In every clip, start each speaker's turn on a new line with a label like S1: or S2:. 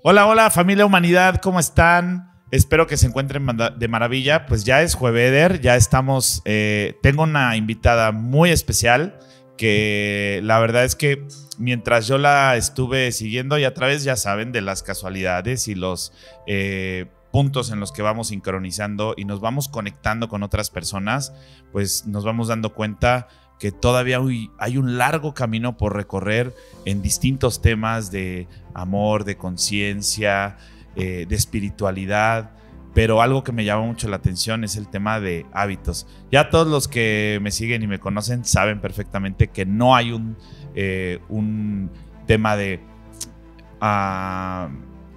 S1: Hola, hola familia humanidad, ¿cómo están? Espero que se encuentren de maravilla. Pues ya es jueveder, ya estamos. Eh, tengo una invitada muy especial que la verdad es que mientras yo la estuve siguiendo y a través, ya saben, de las casualidades y los eh, puntos en los que vamos sincronizando y nos vamos conectando con otras personas, pues nos vamos dando cuenta que todavía hay un largo camino por recorrer en distintos temas de amor, de conciencia, eh, de espiritualidad, pero algo que me llama mucho la atención es el tema de hábitos. Ya todos los que me siguen y me conocen saben perfectamente que no hay un, eh, un tema de, ah,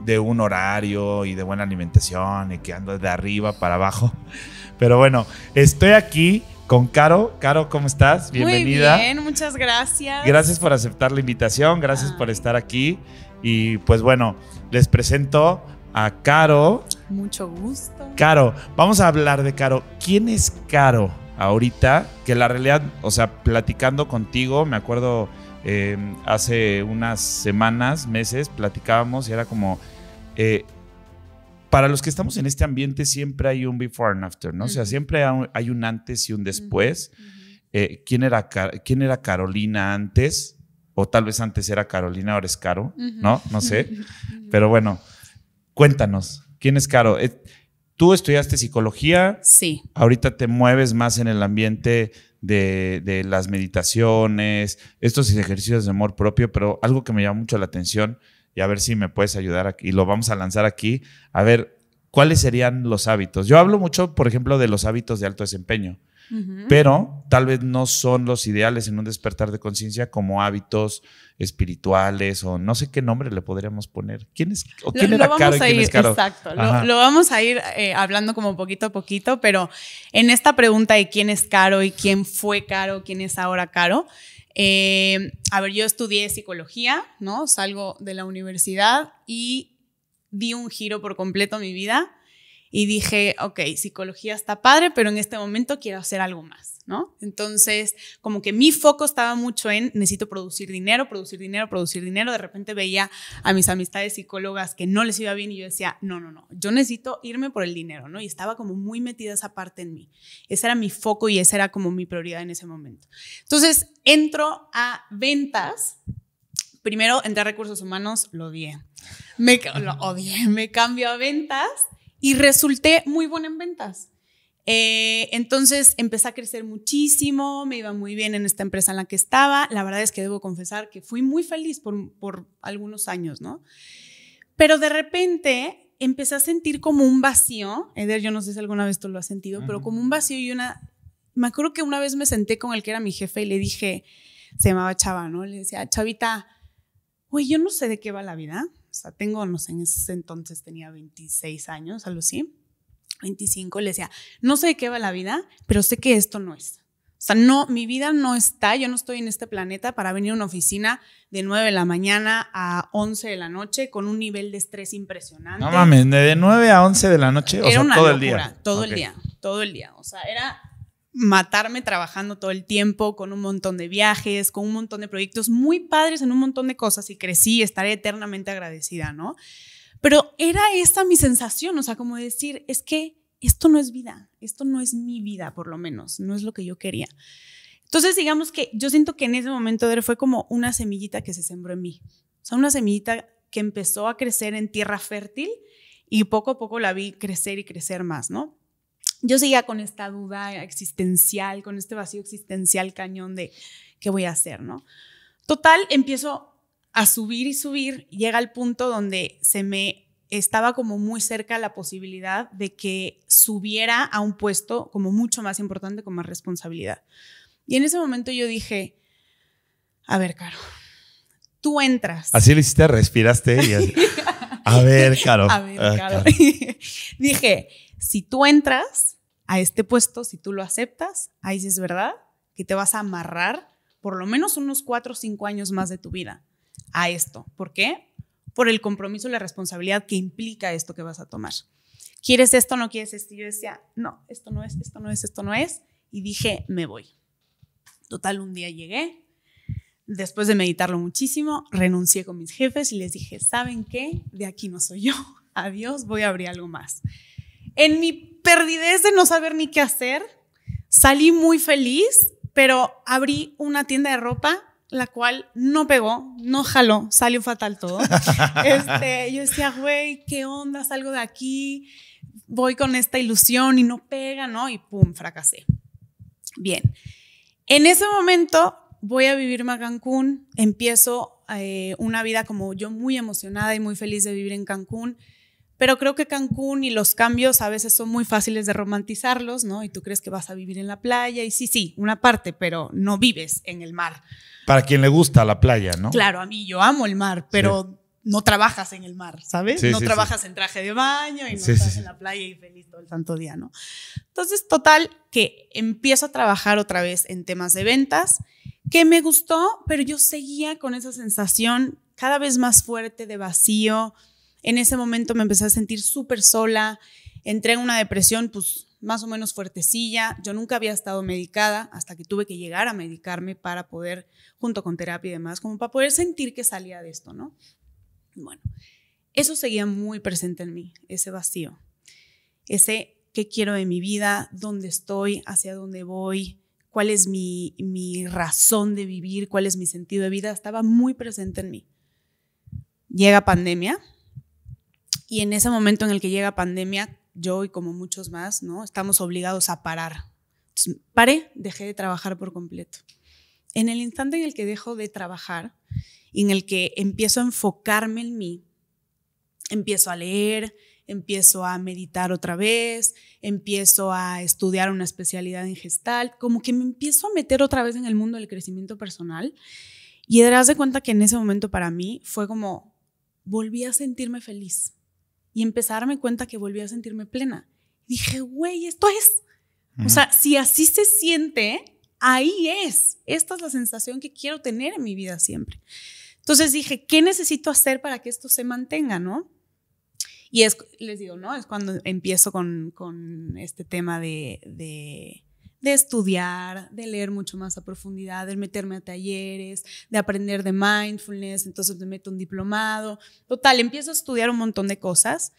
S1: de un horario y de buena alimentación y que ando de arriba para abajo. Pero bueno, estoy aquí con Caro. Caro, ¿cómo estás? Bienvenida. Muy
S2: bien, muchas gracias. Gracias por
S1: aceptar la invitación, gracias por estar aquí. Y pues bueno, les presento a Caro.
S2: Mucho gusto.
S1: Caro, vamos a hablar de Caro. ¿Quién es Caro ahorita? Que la realidad, o sea, platicando contigo, me acuerdo eh, hace unas semanas, meses, platicábamos y era como... Eh, para los que estamos en este ambiente siempre hay un before and after, ¿no? O sea, siempre hay un antes y un después. Eh, ¿quién, era Carolina antes? O tal vez antes era Carolina, ahora es Caro, ¿no? No sé. Pero bueno, cuéntanos, ¿quién es Caro? Eh, Tú estudiaste psicología. Sí. Ahorita te mueves más en el ambiente de, de, las meditaciones, estos ejercicios de amor propio, pero algo que me llama mucho la atención y a ver si me puedes ayudar aquí. Y lo vamos a lanzar aquí. A ver, ¿cuáles serían los hábitos? Yo hablo mucho, por ejemplo, de los hábitos de alto desempeño, pero tal vez no son los ideales en un despertar de conciencia como hábitos espirituales o no sé qué nombre le podríamos poner. ¿Quién es, quién era Exacto, lo,
S2: vamos a ir eh, hablando como poquito a poquito, pero en esta pregunta de quién es caro y quién fue caro, quién es ahora caro, eh, a ver, yo estudié psicología, ¿no? Salgo de la universidad y di un giro por completo a mi vida y dije, ok, psicología está padre, pero en este momento quiero hacer algo más, ¿no? Entonces, como que mi foco estaba mucho en necesito producir dinero, producir dinero, producir dinero. De repente veía a mis amistades psicólogas que no les iba bien y yo decía, no, no, no, yo necesito irme por el dinero, ¿no? Y estaba como muy metida esa parte en mí. Ese era mi foco y esa era como mi prioridad en ese momento. Entonces, entro a ventas. Primero entre recursos humanos, lo odié. Me, lo odié, me cambio a ventas y resulté muy buena en ventas. Eh, entonces empecé a crecer muchísimo, me iba muy bien en esta empresa en la que estaba. La verdad es que debo confesar que fui muy feliz por, por algunos años, ¿no? Pero de repente empecé a sentir como un vacío. Eder, yo no sé si alguna vez tú lo has sentido, pero como un vacío y una... Me acuerdo que una vez me senté con el que era mi jefe y le dije, se llamaba Chava, ¿no? Le decía, Chavita, güey, yo no sé de qué va la vida. O sea, tengo, no sé, en ese entonces tenía 26 años, algo así, 25, le decía, no sé de qué va la vida, pero sé que esto no es. O sea, no, mi vida no está, yo no estoy en este planeta para venir a una oficina de 9 de la mañana a 11 de la noche con un nivel de estrés impresionante. No mames,
S1: de 9 a 11 de la noche, o sea, todo el día. Todo el día,
S2: todo el día. O sea, era matarme trabajando todo el tiempo, con un montón de viajes, con un montón de proyectos muy padres en un montón de cosas y crecí, estaré eternamente agradecida, ¿no? Pero era esa mi sensación, o sea, como decir, es que esto no es vida, esto no es mi vida, por lo menos, no es lo que yo quería. Entonces, digamos que yo siento que en ese momento fue como una semillita que se sembró en mí, o sea, una semillita que empezó a crecer en tierra fértil y poco a poco la vi crecer y crecer más, ¿no? yo seguía con esta duda existencial, con este vacío existencial cañón de qué voy a hacer, ¿no? Total, empiezo a subir y subir, llega el punto donde se me estaba como muy cerca la posibilidad de que subiera a un puesto como mucho más importante, con más responsabilidad. Y en ese momento yo dije, a ver, Caro, tú entras.
S1: Así lo hiciste, respiraste y... Así.
S2: a ver, Caro. A ver, ah, dije, si tú entras a este puesto, si tú lo aceptas, ahí sí es verdad que te vas a amarrar por lo menos unos cuatro o cinco años más de tu vida a esto. ¿Por qué? Por el compromiso y la responsabilidad que implica esto que vas a tomar. ¿Quieres esto? o ¿No quieres esto? Y yo decía, no, esto no es, esto no es, esto no es. Y dije, me voy. Total, un día llegué. Después de meditarlo muchísimo, renuncié con mis jefes y les dije, ¿saben qué? De aquí no soy yo. Adiós, voy a abrir algo más en mi perdidez de no saber ni qué hacer, salí muy feliz, pero abrí una tienda de ropa la cual no pegó, no jaló, salió fatal todo. Este, yo decía, güey, ¿qué onda? Salgo de aquí, voy con esta ilusión y no pega, ¿no? Y pum, fracasé. Bien, en ese momento voy a vivir a Cancún, empiezo eh, una vida como yo muy emocionada y muy feliz de vivir en Cancún. Pero creo que Cancún y los cambios a veces son muy fáciles de romantizarlos, ¿no? Y tú crees que vas a vivir en la playa y sí, sí, una parte, pero no vives en el mar.
S1: Para quien le gusta la playa, ¿no? Claro,
S2: a mí yo amo el mar, pero no trabajas en el mar, ¿sabes? no trabajas en traje de baño y no estás en la playa y feliz todo el santo día, ¿no? Entonces, total, que empiezo a trabajar otra vez en temas de ventas, que me gustó, pero yo seguía con esa sensación cada vez más fuerte de vacío, en ese momento me empecé a sentir súper sola, entré en una depresión pues más o menos fuertecilla, yo nunca había estado medicada hasta que tuve que llegar a medicarme para poder, junto con terapia y demás, como para poder sentir que salía de esto, ¿no? Bueno, eso seguía muy presente en mí, ese vacío, ese qué quiero de mi vida, dónde estoy, hacia dónde voy, cuál es mi, razón de vivir, cuál es mi sentido de vida, estaba muy presente en mí. Llega pandemia, y en ese momento en el que llega pandemia, yo y como muchos más, ¿no? Estamos obligados a parar. paré, dejé de trabajar por completo. En el instante en el que dejo de trabajar y en el que empiezo a enfocarme en mí, empiezo a leer, empiezo a meditar otra vez, empiezo a estudiar una especialidad en gestal, como que me empiezo a meter otra vez en el mundo del crecimiento personal. Y darás de cuenta que en ese momento para mí fue como, volví a sentirme feliz y empezarme a darme cuenta que volví a sentirme plena. dije, güey, esto es. O sea, si así se siente, ahí es. Esta es la sensación que quiero tener en mi vida siempre. Entonces dije, ¿qué necesito hacer para que esto se mantenga, no? Y les digo, ¿no? Es cuando empiezo con, este tema de de estudiar, de leer mucho más a profundidad, de meterme a talleres, de aprender de mindfulness, entonces me meto un diplomado. Total, empiezo a estudiar un montón de cosas.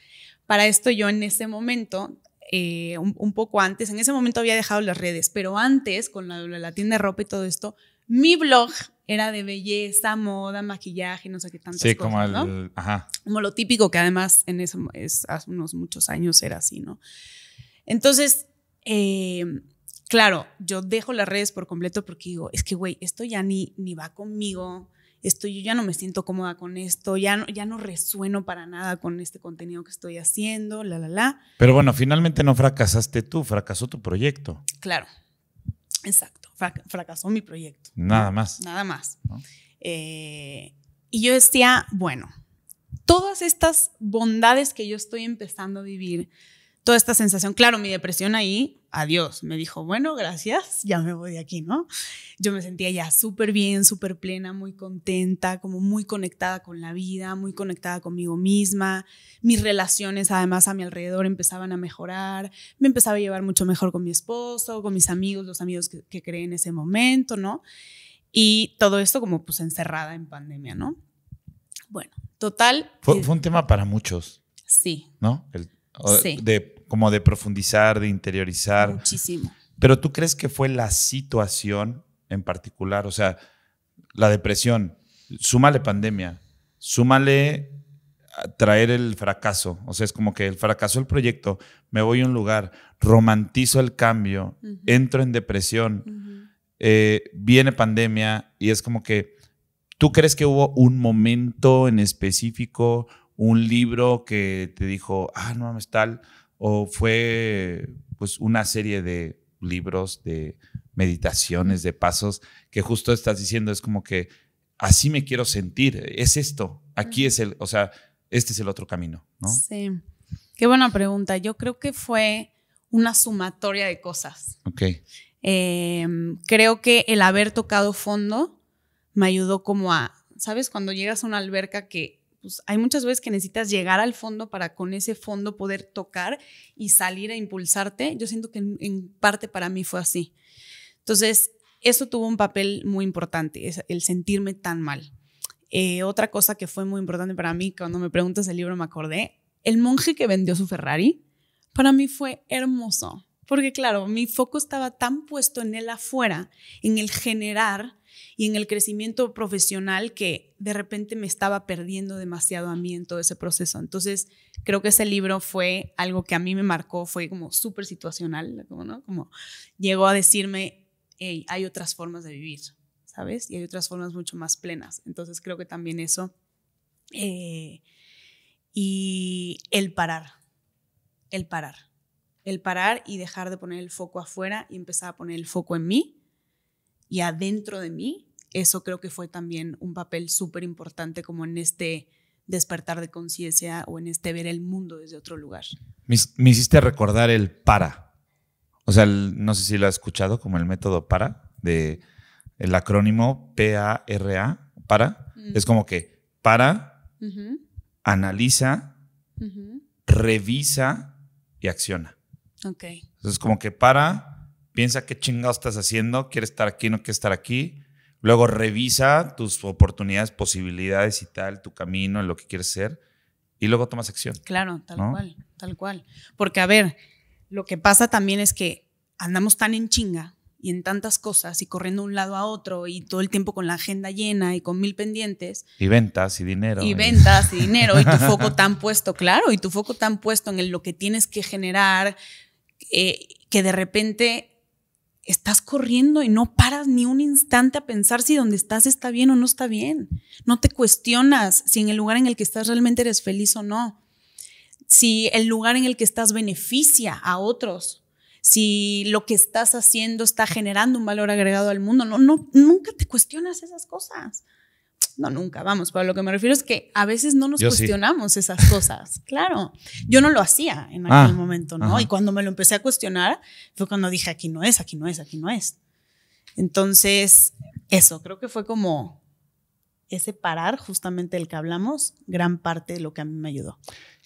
S2: Para esto yo en ese momento eh, un, poco antes, en ese momento había dejado las redes, pero antes, con la, la, tienda de ropa y todo esto, mi blog era de belleza, moda, maquillaje, no sé qué tantas sí, cosas,
S1: como
S2: ¿no? lo típico que además en eso hace unos muchos años era así, ¿no? Entonces, eh, claro, yo dejo las redes por completo porque digo, es que, güey, esto ya ni, ni va conmigo, esto yo ya no me siento cómoda con esto, ya no, ya no resueno para nada con este contenido que estoy haciendo, la, la, la.
S1: Pero bueno, finalmente no fracasaste tú, fracasó tu proyecto.
S2: Claro, exacto, fracasó mi proyecto.
S1: Nada más.
S2: Nada más. Eh, y yo decía, bueno, todas estas bondades que yo estoy empezando a vivir, toda esta sensación, claro, mi depresión ahí adiós. Me dijo, bueno, gracias, ya me voy de aquí, ¿no? Yo me sentía ya súper bien, súper plena, muy contenta, como muy conectada con la vida, muy conectada conmigo misma. Mis relaciones además a mi alrededor empezaban a mejorar, me empezaba a llevar mucho mejor con mi esposo, con mis amigos, los amigos que, creé en ese momento, ¿no? Y todo esto como pues encerrada en pandemia, ¿no? Bueno, total.
S1: Fue, un tema para muchos. Sí. ¿No? sí. De como de profundizar, de interiorizar. Muchísimo. Pero tú crees que fue la situación en particular, o sea, la depresión, súmale pandemia, súmale traer el fracaso, o sea, es como que el fracaso del proyecto, me voy a un lugar, romantizo el cambio, entro en depresión, eh, viene pandemia y es como que, ¿tú crees que hubo un momento en específico, un libro que te dijo, ah, no mames, tal? o fue pues una serie de libros, de meditaciones, de pasos, que justo estás diciendo es como que así me quiero sentir, es esto, aquí es el, o sea, este es el otro camino, ¿no?
S2: Sí, qué buena pregunta. Yo creo que fue una sumatoria de cosas. Ok. Eh, creo que el haber tocado fondo me ayudó como a, ¿sabes? Cuando llegas a una alberca que pues hay muchas veces que necesitas llegar al fondo para con ese fondo poder tocar y salir a impulsarte. Yo siento que en, parte para mí fue así. Entonces, eso tuvo un papel muy importante, el sentirme tan mal. Eh, otra cosa que fue muy importante para mí, cuando me preguntas el libro me acordé, el monje que vendió su Ferrari, para mí fue hermoso, porque claro, mi foco estaba tan puesto en él afuera, en el generar, y en el crecimiento profesional que de repente me estaba perdiendo demasiado a mí en todo ese proceso. Entonces, creo que ese libro fue algo que a mí me marcó, fue como súper situacional, como, ¿no? llegó a decirme, hay otras formas de vivir, ¿sabes? Y hay otras formas mucho más plenas. Entonces, creo que también eso. Eh, y el parar, el parar, el parar y dejar de poner el foco afuera y empezar a poner el foco en mí y adentro de mí, eso creo que fue también un papel súper importante como en este despertar de conciencia o en este ver el mundo desde otro lugar.
S1: Me, hiciste recordar el para. O sea, no sé si lo has escuchado como el método para, de el acrónimo P-A-R-A, para. Mm. Es como que para, analiza, revisa y acciona. Ok. Entonces, como que para, piensa qué chingados estás haciendo, quieres estar aquí, no quieres estar aquí. Luego revisa tus oportunidades, posibilidades y tal, tu camino, en lo que quieres ser. Y luego tomas acción.
S2: Claro, tal cual, tal cual. Porque, a ver, lo que pasa también es que andamos tan en chinga y en tantas cosas y corriendo de un lado a otro y todo el tiempo con la agenda llena y con mil pendientes.
S1: Y ventas y dinero. Y ventas y dinero y tu foco
S2: tan puesto, claro, y tu foco tan puesto en lo que tienes que generar, eh, que de repente estás corriendo y no paras ni un instante a pensar si donde estás está bien o no está bien. No te cuestionas si en el lugar en el que estás realmente eres feliz o no. Si el lugar en el que estás beneficia a otros. Si lo que estás haciendo está generando un valor agregado al mundo. No, no, nunca te cuestionas esas cosas no nunca, vamos, pero lo que me refiero es que a veces no nos cuestionamos esas cosas, claro. Yo no lo hacía en aquel ah, momento, ¿no? Y cuando me lo empecé a cuestionar, fue cuando dije, aquí no es, aquí no es, aquí no es. Entonces, eso, creo que fue como ese parar justamente el que hablamos, gran parte de lo que a mí me ayudó.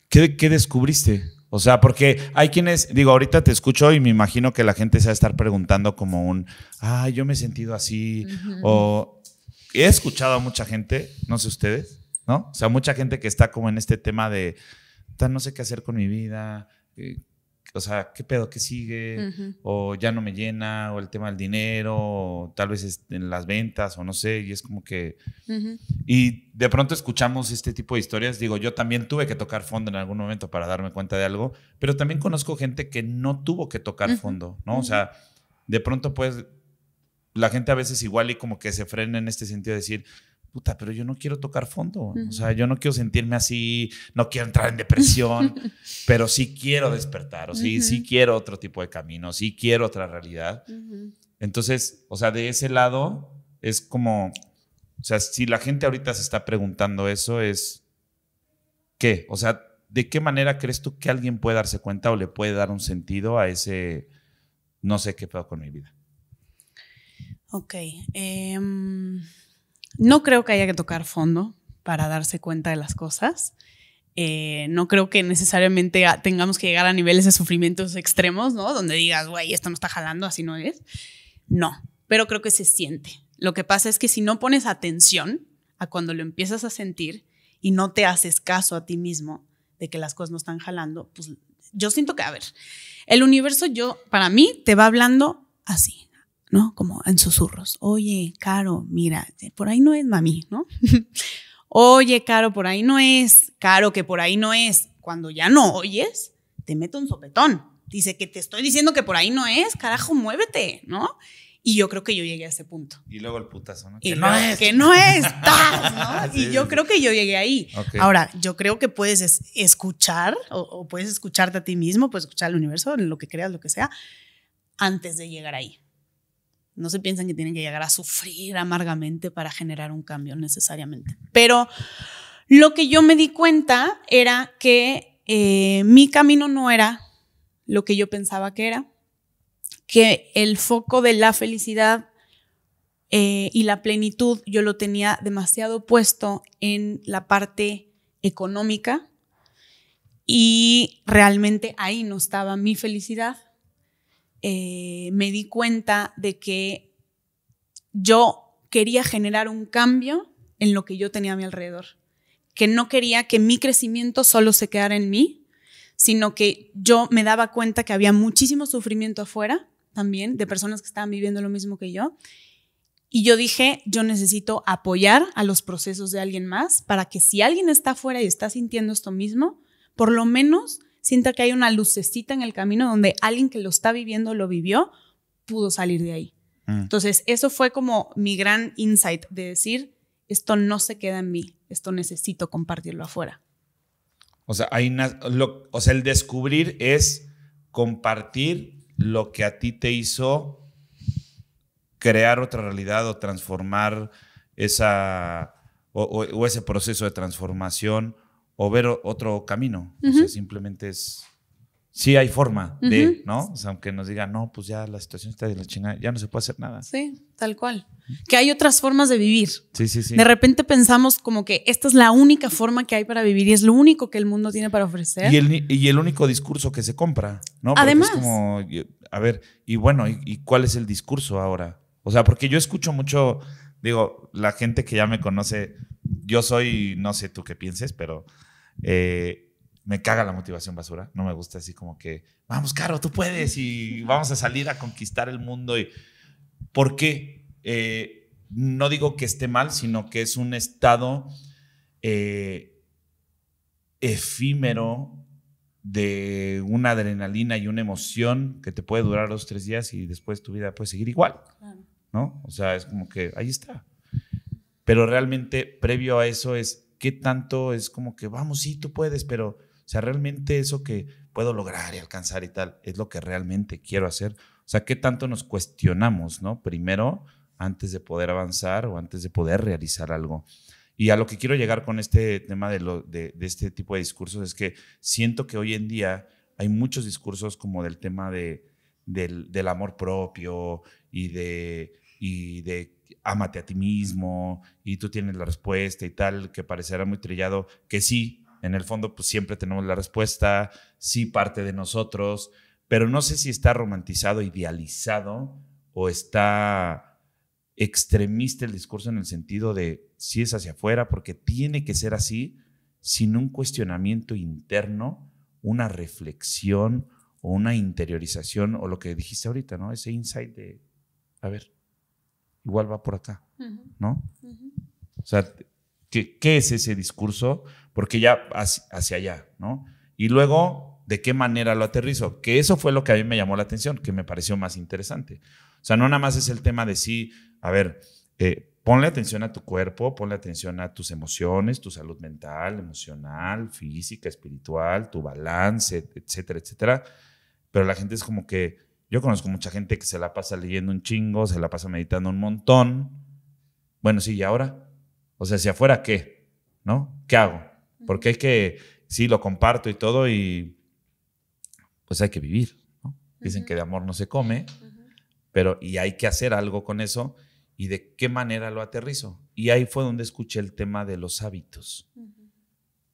S1: ¿Qué, descubriste? O sea, porque hay quienes, digo, ahorita te escucho y me imagino que la gente se va a estar preguntando como un, ah, yo me he sentido así, o he escuchado a mucha gente, no sé ustedes, ¿no? O sea, mucha gente que está como en este tema de, no sé qué hacer con mi vida, eh, o sea, ¿qué pedo que sigue? O ya no me llena, o el tema del dinero, o tal vez en las ventas, o no sé, y es como que... Y de pronto escuchamos este tipo de historias, digo, yo también tuve que tocar fondo en algún momento para darme cuenta de algo, pero también conozco gente que no tuvo que tocar fondo, ¿no? O sea, de pronto puedes la gente a veces igual y como que se frena en este sentido de decir, puta, pero yo no quiero tocar fondo. O sea, yo no quiero sentirme así, no quiero entrar en depresión, pero sí quiero despertar, o sí, sí quiero otro tipo de camino, sí quiero otra realidad. Entonces, o sea, de ese lado es como, o sea, si la gente ahorita se está preguntando eso, es, ¿qué? O sea, ¿de qué manera crees tú que alguien puede darse cuenta o le puede dar un sentido a ese, no sé qué pedo con mi vida?
S2: Ok. Em, no creo que haya que tocar fondo para darse cuenta de las cosas. Eh, no creo que necesariamente tengamos que llegar a niveles de sufrimientos extremos, ¿no? Donde digas, güey, esto no está jalando, así no es. No, pero creo que se siente. Lo que pasa es que si no pones atención a cuando lo empiezas a sentir y no te haces caso a ti mismo de que las cosas no están jalando, pues yo siento que, a ver, el universo yo, para mí, te va hablando así ¿no? Como en susurros. Oye, Caro, mira, eh, por ahí no es mami, ¿no? oye, Caro, por ahí no es. Caro, que por ahí no es. Cuando ya no oyes, te meto un sopetón. Dice que te estoy diciendo que por ahí no es, carajo, muévete, ¿no? Y yo creo que yo llegué a ese punto.
S1: Y luego el putazo, ¿no? que no es.
S2: Que no es. Y yo creo que yo llegué ahí. Ahora, yo creo que puedes escuchar o, o, puedes escucharte a ti mismo, puedes escuchar al universo, lo que creas, lo que sea, antes de llegar ahí. No se piensan que tienen que llegar a sufrir amargamente para generar un cambio necesariamente. Pero lo que yo me di cuenta era que eh, mi camino no era lo que yo pensaba que era, que el foco de la felicidad eh, y la plenitud yo lo tenía demasiado puesto en la parte económica y realmente ahí no estaba mi felicidad eh, me di cuenta de que yo quería generar un cambio en lo que yo tenía a mi alrededor, que no quería que mi crecimiento solo se quedara en mí, sino que yo me daba cuenta que había muchísimo sufrimiento afuera también de personas que estaban viviendo lo mismo que yo. Y yo dije, yo necesito apoyar a los procesos de alguien más para que si alguien está afuera y está sintiendo esto mismo, por lo menos sienta que hay una lucecita en el camino donde alguien que lo está viviendo, lo vivió, pudo salir de ahí. Mm. Entonces, eso fue como mi gran insight de decir, esto no se queda en mí, esto necesito compartirlo afuera.
S1: O sea, hay o sea, el descubrir es compartir lo que a ti te hizo crear otra realidad o transformar esa o ese proceso de transformación o ver otro camino. O sea, simplemente es. Sí hay forma de, ¿no? O sea, aunque nos digan, no, pues ya la situación está de la chingada, ya no se puede hacer nada.
S2: Sí, tal cual. Que hay otras formas de vivir.
S1: Sí, sí, sí. De repente
S2: pensamos como que esta es la única forma que hay para vivir y es lo único que el mundo tiene para ofrecer. Y
S1: el, y el único discurso que se compra, ¿no? Porque Es como, a ver, y bueno, y, ¿y cuál es el discurso ahora? O sea, porque yo escucho mucho, digo, la gente que ya me conoce, yo soy, no sé tú qué pienses, pero eh, me caga la motivación basura, no me gusta así como que, vamos, Caro, tú puedes y vamos a salir a conquistar el mundo. Y, ¿Por qué? Eh, no digo que esté mal, sino que es un estado eh, efímero de una adrenalina y una emoción que te puede durar dos, tres días y después tu vida puede seguir igual. ¿No? O sea, es como que ahí está. Pero realmente previo a eso es qué tanto es como que, vamos, sí, tú puedes, pero, o sea, realmente eso que puedo lograr y alcanzar y tal, es lo que realmente quiero hacer. O sea, qué tanto nos cuestionamos, ¿no? Primero, antes de poder avanzar o antes de poder realizar algo. Y a lo que quiero llegar con este tema de, lo, de, este tipo de discursos es que siento que hoy en día hay muchos discursos como del tema de, del, del amor propio y de, y de amate a ti mismo y tú tienes la respuesta y tal, que parecerá muy trillado, que sí, en el fondo pues siempre tenemos la respuesta, sí parte de nosotros, pero no sé si está romantizado, idealizado o está extremista el discurso en el sentido de si es hacia afuera, porque tiene que ser así, sin un cuestionamiento interno, una reflexión o una interiorización o lo que dijiste ahorita, ¿no? Ese insight de, a ver, igual va por acá, ¿no? O sea, ¿qué, es ese discurso? Porque ya hacia, allá, ¿no? Y luego, ¿de qué manera lo aterrizo? Que eso fue lo que a mí me llamó la atención, que me pareció más interesante. O sea, no nada más es el tema de sí, a ver, eh, ponle atención a tu cuerpo, ponle atención a tus emociones, tu salud mental, emocional, física, espiritual, tu balance, etcétera, etcétera. Pero la gente es como que yo conozco mucha gente que se la pasa leyendo un chingo, se la pasa meditando un montón. Bueno, sí, ¿y ahora? O sea, si afuera, ¿qué? ¿No? ¿Qué hago? Porque hay que, sí, lo comparto y todo y pues hay que vivir. Dicen que de amor no se come, pero y hay que hacer algo con eso y de qué manera lo aterrizo. Y ahí fue donde escuché el tema de los hábitos.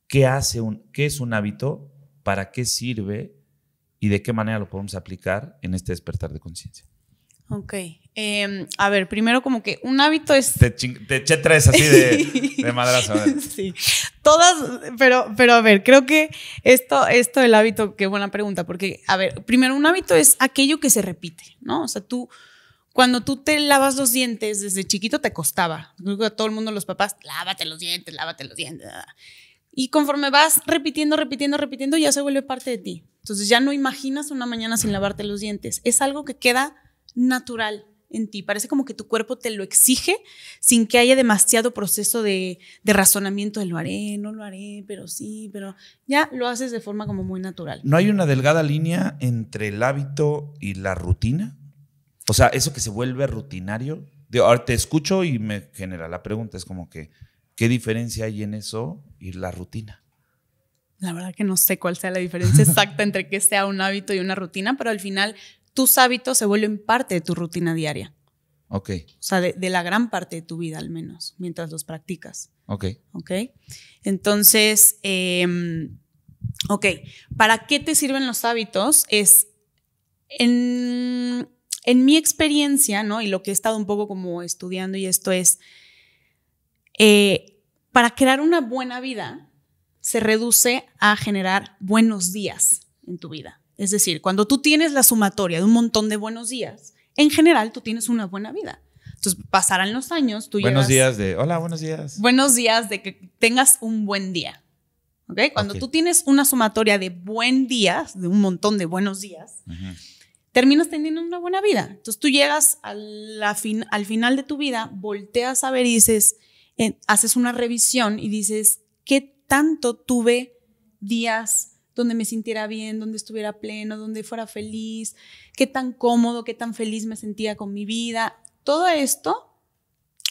S1: ¿Qué, hace un, ¿Qué es un hábito? ¿Para qué sirve? y de qué manera lo podemos aplicar en este despertar de conciencia.
S2: Ok. Em, a ver, primero como que un hábito es... Te,
S1: eché tres así de, madrazo.
S2: sí. Todas, pero, pero a ver, creo que esto, esto del hábito, qué buena pregunta, porque, a ver, primero un hábito es aquello que se repite, ¿no? O sea, tú, cuando tú te lavas los dientes, desde chiquito te costaba. todo el mundo, los papás, lávate los dientes, lávate los dientes. Y conforme vas repitiendo, repitiendo, repitiendo, ya se vuelve parte de ti. Entonces ya no imaginas una mañana sin lavarte los dientes. Es algo que queda natural en ti. Parece como que tu cuerpo te lo exige sin que haya demasiado proceso de, razonamiento de lo haré, no lo haré, pero sí, pero ya lo haces de forma como muy natural.
S1: ¿No hay una delgada línea entre el hábito y la rutina? O sea, eso que se vuelve rutinario. Ahora te escucho y me genera la pregunta, es como que, ¿qué diferencia hay en eso y la rutina?
S2: La verdad que no sé cuál sea la diferencia exacta entre que sea un hábito y una rutina, pero al final tus hábitos se vuelven parte de tu rutina diaria. Ok. O sea, de, la gran parte de tu vida al menos, mientras los practicas. Ok. Ok. Entonces, em, ok, ¿para qué te sirven los hábitos? Es en, mi experiencia, ¿no? Y lo que he estado un poco como estudiando y esto es, eh, para crear una buena vida se reduce a generar buenos días en tu vida. Es decir, cuando tú tienes la sumatoria de un montón de buenos días, en general tú tienes una buena vida. Entonces pasarán los años, tú Buenos días
S1: de, hola, buenos días.
S2: Buenos días de que tengas un buen día. ¿Ok? Cuando tú tienes una sumatoria de buen días, de un montón de buenos días, terminas teniendo una buena vida. Entonces tú llegas a al final de tu vida, volteas a ver y dices, haces una revisión y dices, ¿qué tanto tuve días donde me sintiera bien, donde estuviera pleno, donde fuera feliz, qué tan cómodo, qué tan feliz me sentía con mi vida? Todo esto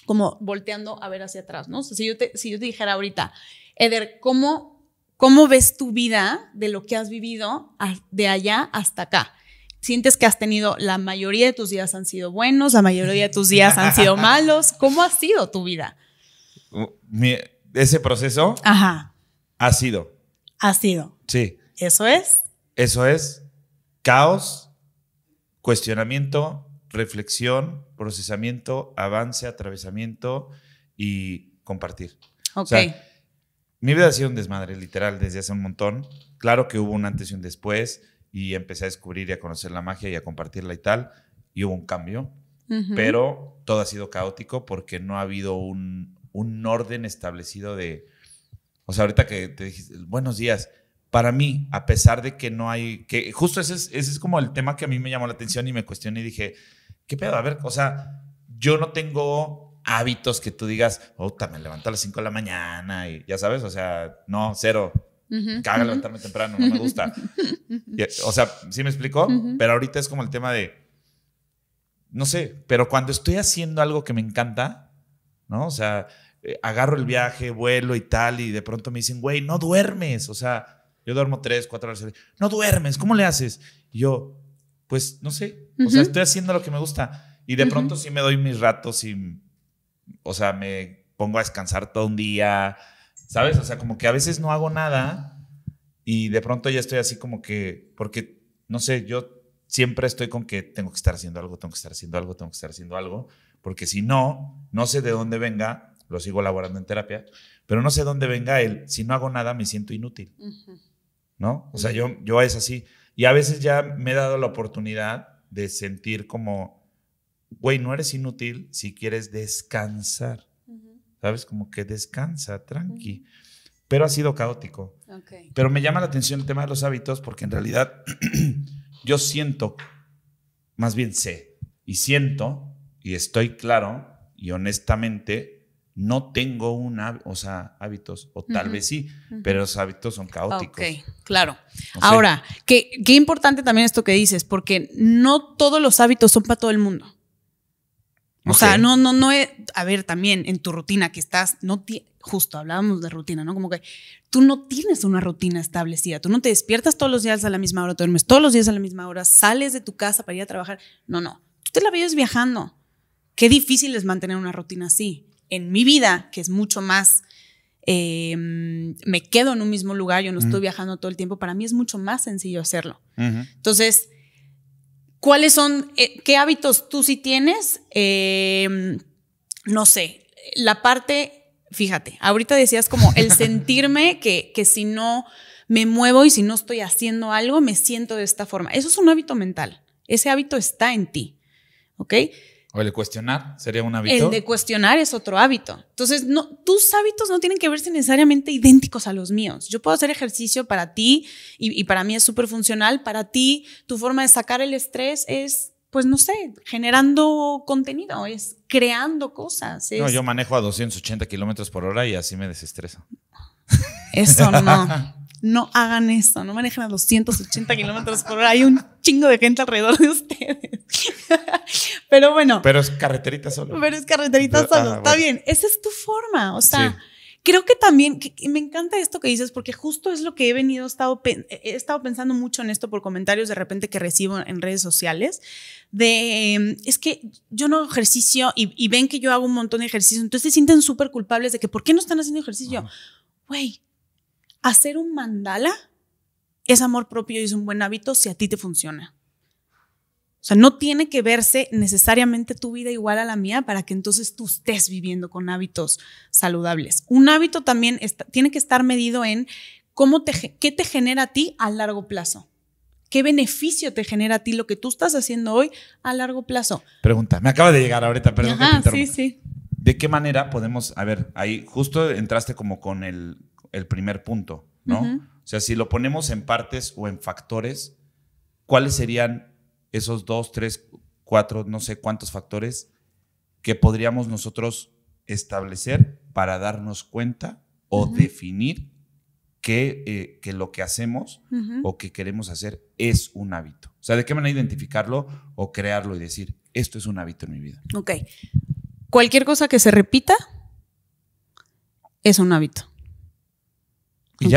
S2: como volteando a ver hacia atrás, ¿no? si yo te, si yo te dijera ahorita, Eder, ¿cómo, ¿cómo ves tu vida de lo que has vivido de allá hasta acá? sientes que has tenido, la mayoría de tus días han sido buenos, la mayoría de tus días han sido malos. ¿Cómo ha sido tu vida?
S1: mi, ese proceso
S2: ha sido. Ha sido.
S1: Sí. Eso es. Eso es caos, cuestionamiento, reflexión, procesamiento, avance, atravesamiento y compartir. Ok. mi vida ha sido un desmadre, literal, desde hace un montón. Claro que hubo un antes y un después y empecé a descubrir y a conocer la magia y a compartirla y tal, y hubo un cambio, pero todo ha sido caótico porque no ha habido un, un orden establecido de, o sea, ahorita que te dijiste, buenos días, para mí, a pesar de que no hay, que justo ese es, como el tema que a mí me llamó la atención y me cuestioné y dije, ¿qué pedo? A ver, o sea, yo no tengo hábitos que tú digas, puta, me levanto a las 5 de la mañana y ya sabes, o sea, no, cero. Caga temprano, no me gusta. o sea, ¿sí me explicó? Pero ahorita es como el tema de, no sé, pero cuando estoy haciendo algo que me encanta, ¿no? O sea, eh, agarro el viaje, vuelo y tal, y de pronto me dicen, güey, no duermes, o sea, yo duermo tres, cuatro horas, no duermes, ¿cómo le haces? Y yo, pues, no sé, o sea, estoy haciendo lo que me gusta. Y de pronto sí me doy mis ratos y, o sea, me pongo a descansar todo un día, ¿sabes? O sea, como que a veces no hago nada y de pronto ya estoy así como que, porque, no sé, yo siempre estoy con que tengo que estar haciendo algo, tengo que estar haciendo algo, tengo que estar haciendo algo porque si no, no sé de dónde venga, lo sigo elaborando en terapia, pero no sé de dónde venga él, si no hago nada me siento inútil,
S2: ¿no? O sea, yo,
S1: yo es así. Y a veces ya me he dado la oportunidad de sentir como, güey, no eres inútil si quieres descansar, ¿sabes? Como que descansa, tranqui. Pero ha sido caótico. Pero me llama la atención el tema de los hábitos porque en realidad yo siento, más bien sé y siento y estoy claro y honestamente no tengo un o sea, hábitos, o tal vez sí, pero los hábitos son caóticos.
S2: Ok, claro. Ahora, qué, importante también esto que dices, porque no todos los hábitos son para todo el mundo. O sea, no, no, no, es, a ver, también en tu rutina que estás, no justo hablábamos de rutina, ¿no? Como que tú no tienes una rutina establecida, tú no te despiertas todos los días a la misma hora, te duermes todos los días a la misma hora, sales de tu casa para ir a trabajar, no, no, tú te la vives viajando, qué difícil es mantener una rutina así. En mi vida, que es mucho más, em, me quedo en un mismo lugar, yo no estoy viajando todo el tiempo, para mí es mucho más sencillo hacerlo. Entonces, ¿cuáles son, eh, qué hábitos tú sí tienes? Em, no sé, la parte, fíjate, ahorita decías como el sentirme que, que si no me muevo y si no estoy haciendo algo, me siento de esta forma. Eso es un hábito mental. Ese hábito está en
S1: ti. ¿Ok? O el de cuestionar sería un hábito. El de
S2: cuestionar es otro hábito. Entonces, no, tus hábitos no tienen que verse necesariamente idénticos a los míos. Yo puedo hacer ejercicio para ti y, para mí es súper funcional. Para ti, tu forma de sacar el estrés es, pues no sé, generando contenido, es creando cosas. yo
S1: manejo a 280 kilómetros por hora y así me desestreso. Eso no.
S2: no hagan eso, no manejen a 280 kilómetros por hora. Hay un chingo de gente alrededor de ustedes.
S1: pero bueno. Pero es carreterita solo.
S2: Pero es carreterita ah, solo. Está bien. Esa es tu forma. O sea, creo que también me encanta esto que dices, porque justo es lo que he venido, he estado, he pensando mucho en esto por comentarios de repente que recibo en redes sociales. De es que yo no ejercicio y, ven que yo hago un montón de ejercicio, entonces se sienten súper culpables de que por qué no están haciendo ejercicio. Güey hacer un mandala es amor propio y es un buen hábito si a ti te funciona. O sea, no tiene que verse necesariamente tu vida igual a la mía para que entonces tú estés viviendo con hábitos saludables. Un hábito también está, tiene que estar medido en cómo te, qué te genera a ti a largo plazo. ¿Qué beneficio te genera a ti lo que tú estás haciendo hoy a largo plazo?
S1: Pregunta, me acaba de llegar ahorita, perdón. sí, sí. ¿De qué manera podemos, a ver, ahí justo entraste como con el, el primer punto,
S2: ¿no? O
S1: sea, si lo ponemos en partes o en factores, ¿cuáles serían esos dos, tres, cuatro, no sé cuántos factores que podríamos nosotros establecer para darnos cuenta o definir eh, que, lo que hacemos o que queremos hacer es un hábito. O sea, ¿de qué manera identificarlo o crearlo y decir, esto es un hábito en mi vida?
S2: Ok. Cualquier cosa que se repita es un hábito. ¿Y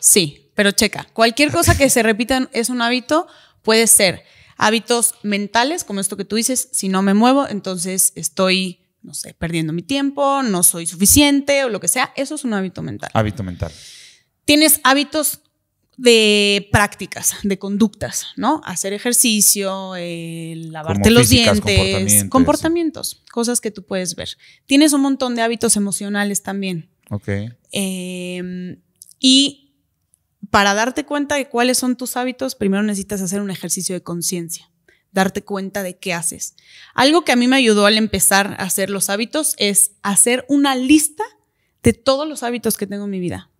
S2: Sí, pero checa. Cualquier cosa que se repita es un hábito, puede ser hábitos mentales, como esto que tú dices, si no me muevo, entonces estoy, no sé, perdiendo mi tiempo, no soy suficiente o lo que sea. Eso es un hábito mental. Hábito mental. Tienes hábitos de prácticas, de conductas, ¿no? Hacer ejercicio, eh, lavarte los dientes, comportamientos, cosas que tú puedes ver. Tienes un montón de hábitos emocionales también. Ok. Eh, y para darte cuenta de cuáles son tus hábitos, primero necesitas hacer un ejercicio de conciencia, darte cuenta de qué haces. Algo que a mí me ayudó al empezar a hacer los hábitos es hacer una lista de todos los hábitos que tengo en mi vida.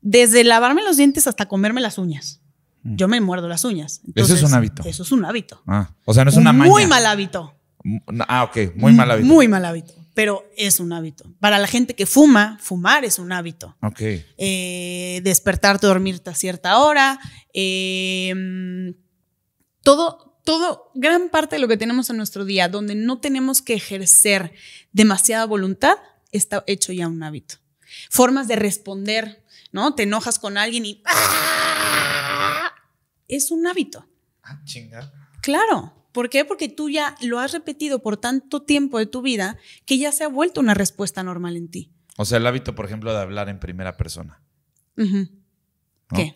S2: Desde lavarme los dientes hasta comerme las uñas. Mm. Yo me muerdo las uñas. eso es un hábito. Eso es un hábito.
S1: Ah, o sea, no es una maña. Muy mal hábito. Mm, ah, ok. Muy mal mm, hábito. Muy
S2: mal hábito pero es un hábito. Para la gente que fuma, fumar es un hábito. Eh, despertarte, dormirte a cierta hora. Eh, todo, todo, gran parte de lo que tenemos en nuestro día, donde no tenemos que ejercer demasiada voluntad, está hecho ya un hábito. Formas de responder, ¿no? Te enojas con alguien y. ¡ah! Es un hábito.
S1: Ah, chinga.
S2: Claro. ¿Por qué? Porque tú ya lo has repetido por tanto tiempo de tu vida que ya se ha vuelto una respuesta normal en
S1: ti. O sea, el hábito, por ejemplo, de hablar en primera persona.
S2: ¿Qué?